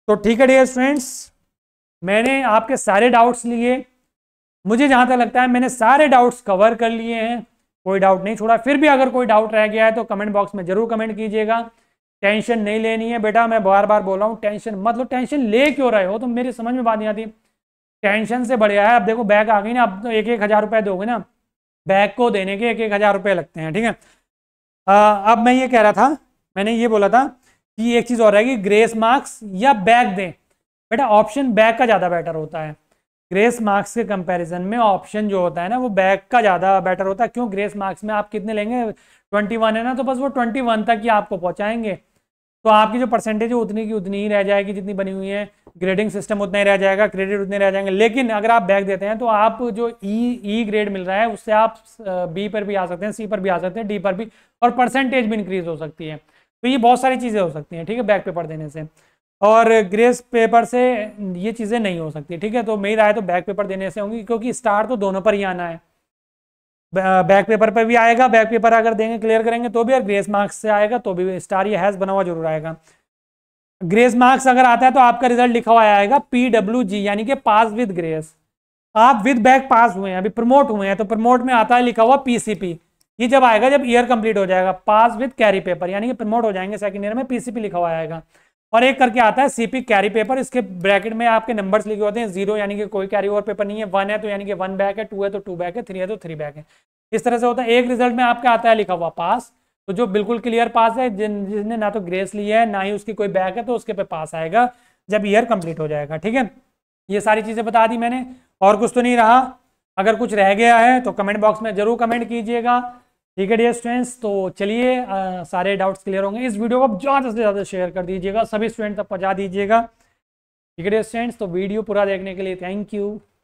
तो ठीक है डियर स्टूडेंट्स मैंने आपके सारे डाउट्स लिए मुझे जहां तक लगता है मैंने सारे डाउट्स कवर कर लिए हैं कोई डाउट नहीं छोड़ा फिर भी अगर कोई डाउट रह गया है तो कमेंट बॉक्स में जरूर कमेंट कीजिएगा टेंशन नहीं लेनी है बेटा मैं बार बार बोल रहा हूँ टेंशन मतलब टेंशन ले क्यों रहे हो तो मेरी समझ में बात नहीं आती टेंशन से बढ़िया है अब देखो बैग आ गई ना अब तो एक एक हज़ार रुपये दोगे ना बैग को देने के एक एक हज़ार रुपये लगते हैं ठीक है आ, अब मैं ये कह रहा था मैंने ये बोला था कि एक चीज़ और रहेगी ग्रेस मार्क्स या बैग दें बेटा ऑप्शन बैग का ज़्यादा बेटर होता है ग्रेस मार्क्स के कंपैरिजन में ऑप्शन जो होता है ना वो बैक का ज़्यादा बेटर होता है क्यों ग्रेस मार्क्स में आप कितने लेंगे 21 है ना तो बस वो 21 तक ही आपको पहुंचाएंगे तो आपकी जो परसेंटेज है उतनी की उतनी ही रह जाएगी जितनी बनी हुई है ग्रेडिंग सिस्टम उतना ही रह जाएगा क्रेडिट उतने रह जाएंगे लेकिन अगर आप बैक देते हैं तो आप जो E e, E e grade मिल रहा है उससे आप बी पर भी आ सकते हैं सी पर भी आ सकते हैं डी पर भी और परसेंटेज भी इंक्रीज हो सकती है तो ये बहुत सारी चीज़ें हो सकती हैं ठीक है बैक पेपर देने से और ग्रेस पेपर से ये चीज़ें नहीं हो सकती ठीक है तो मेरी राय तो बैक पेपर देने से होंगी क्योंकि स्टार तो दोनों पर ही आना है बैक पेपर पर भी आएगा बैक पेपर अगर देंगे क्लियर करेंगे तो भी और ग्रेस मार्क्स से आएगा तो भी स्टार ये हैज़ बना हुआ जरूर आएगा ग्रेस मार्क्स अगर आता है तो आपका रिजल्ट लिखा हुआ आएगा पी जी यानी कि पास विद ग्रेस आप विद बैक पास हुए हैं अभी प्रमोट हुए हैं तो प्रमोट में आता है लिखा हुआ पीसीपी ये जब आएगा जब ईयर कंप्लीट हो जाएगा पास विद कैरी पेपर यानी कि प्रमोट हो जाएंगे सेकंड ईयर में पीसीपी लिखा हुआ आएगा और एक करके आता है सीपी कैरी पेपर इसके ब्रैकेट में आपके नंबर्स लिखे होते हैं जीरो यानी कि कोई कैरी ओवर पेपर नहीं है वन है तो यानी कि वन बैक है टू है तो टू बैक है थ्री है तो थ्री बैक है इस तरह से होता है एक रिजल्ट में आपका आता है लिखा हुआ पास तो जो बिल्कुल क्लियर पास है जिन जिसने ना तो ग्रेस लिया है ना ही उसकी कोई बैक है तो उसके पे पास आएगा जब ईयर कंप्लीट हो जाएगा ठीक है ये सारी चीज़ें बता दी मैंने और कुछ तो नहीं रहा अगर कुछ रह गया है तो कमेंट बॉक्स में जरूर कमेंट कीजिएगा ठीक है डियर स्टूडेंट्स तो चलिए सारे डाउट्स क्लियर होंगे इस वीडियो को आप ज़्यादा से ज़्यादा शेयर कर दीजिएगा सभी स्टूडेंट तक पहुँचा दीजिएगा ठीक है डियर स्टूडेंट्स तो वीडियो पूरा देखने के लिए थैंक यू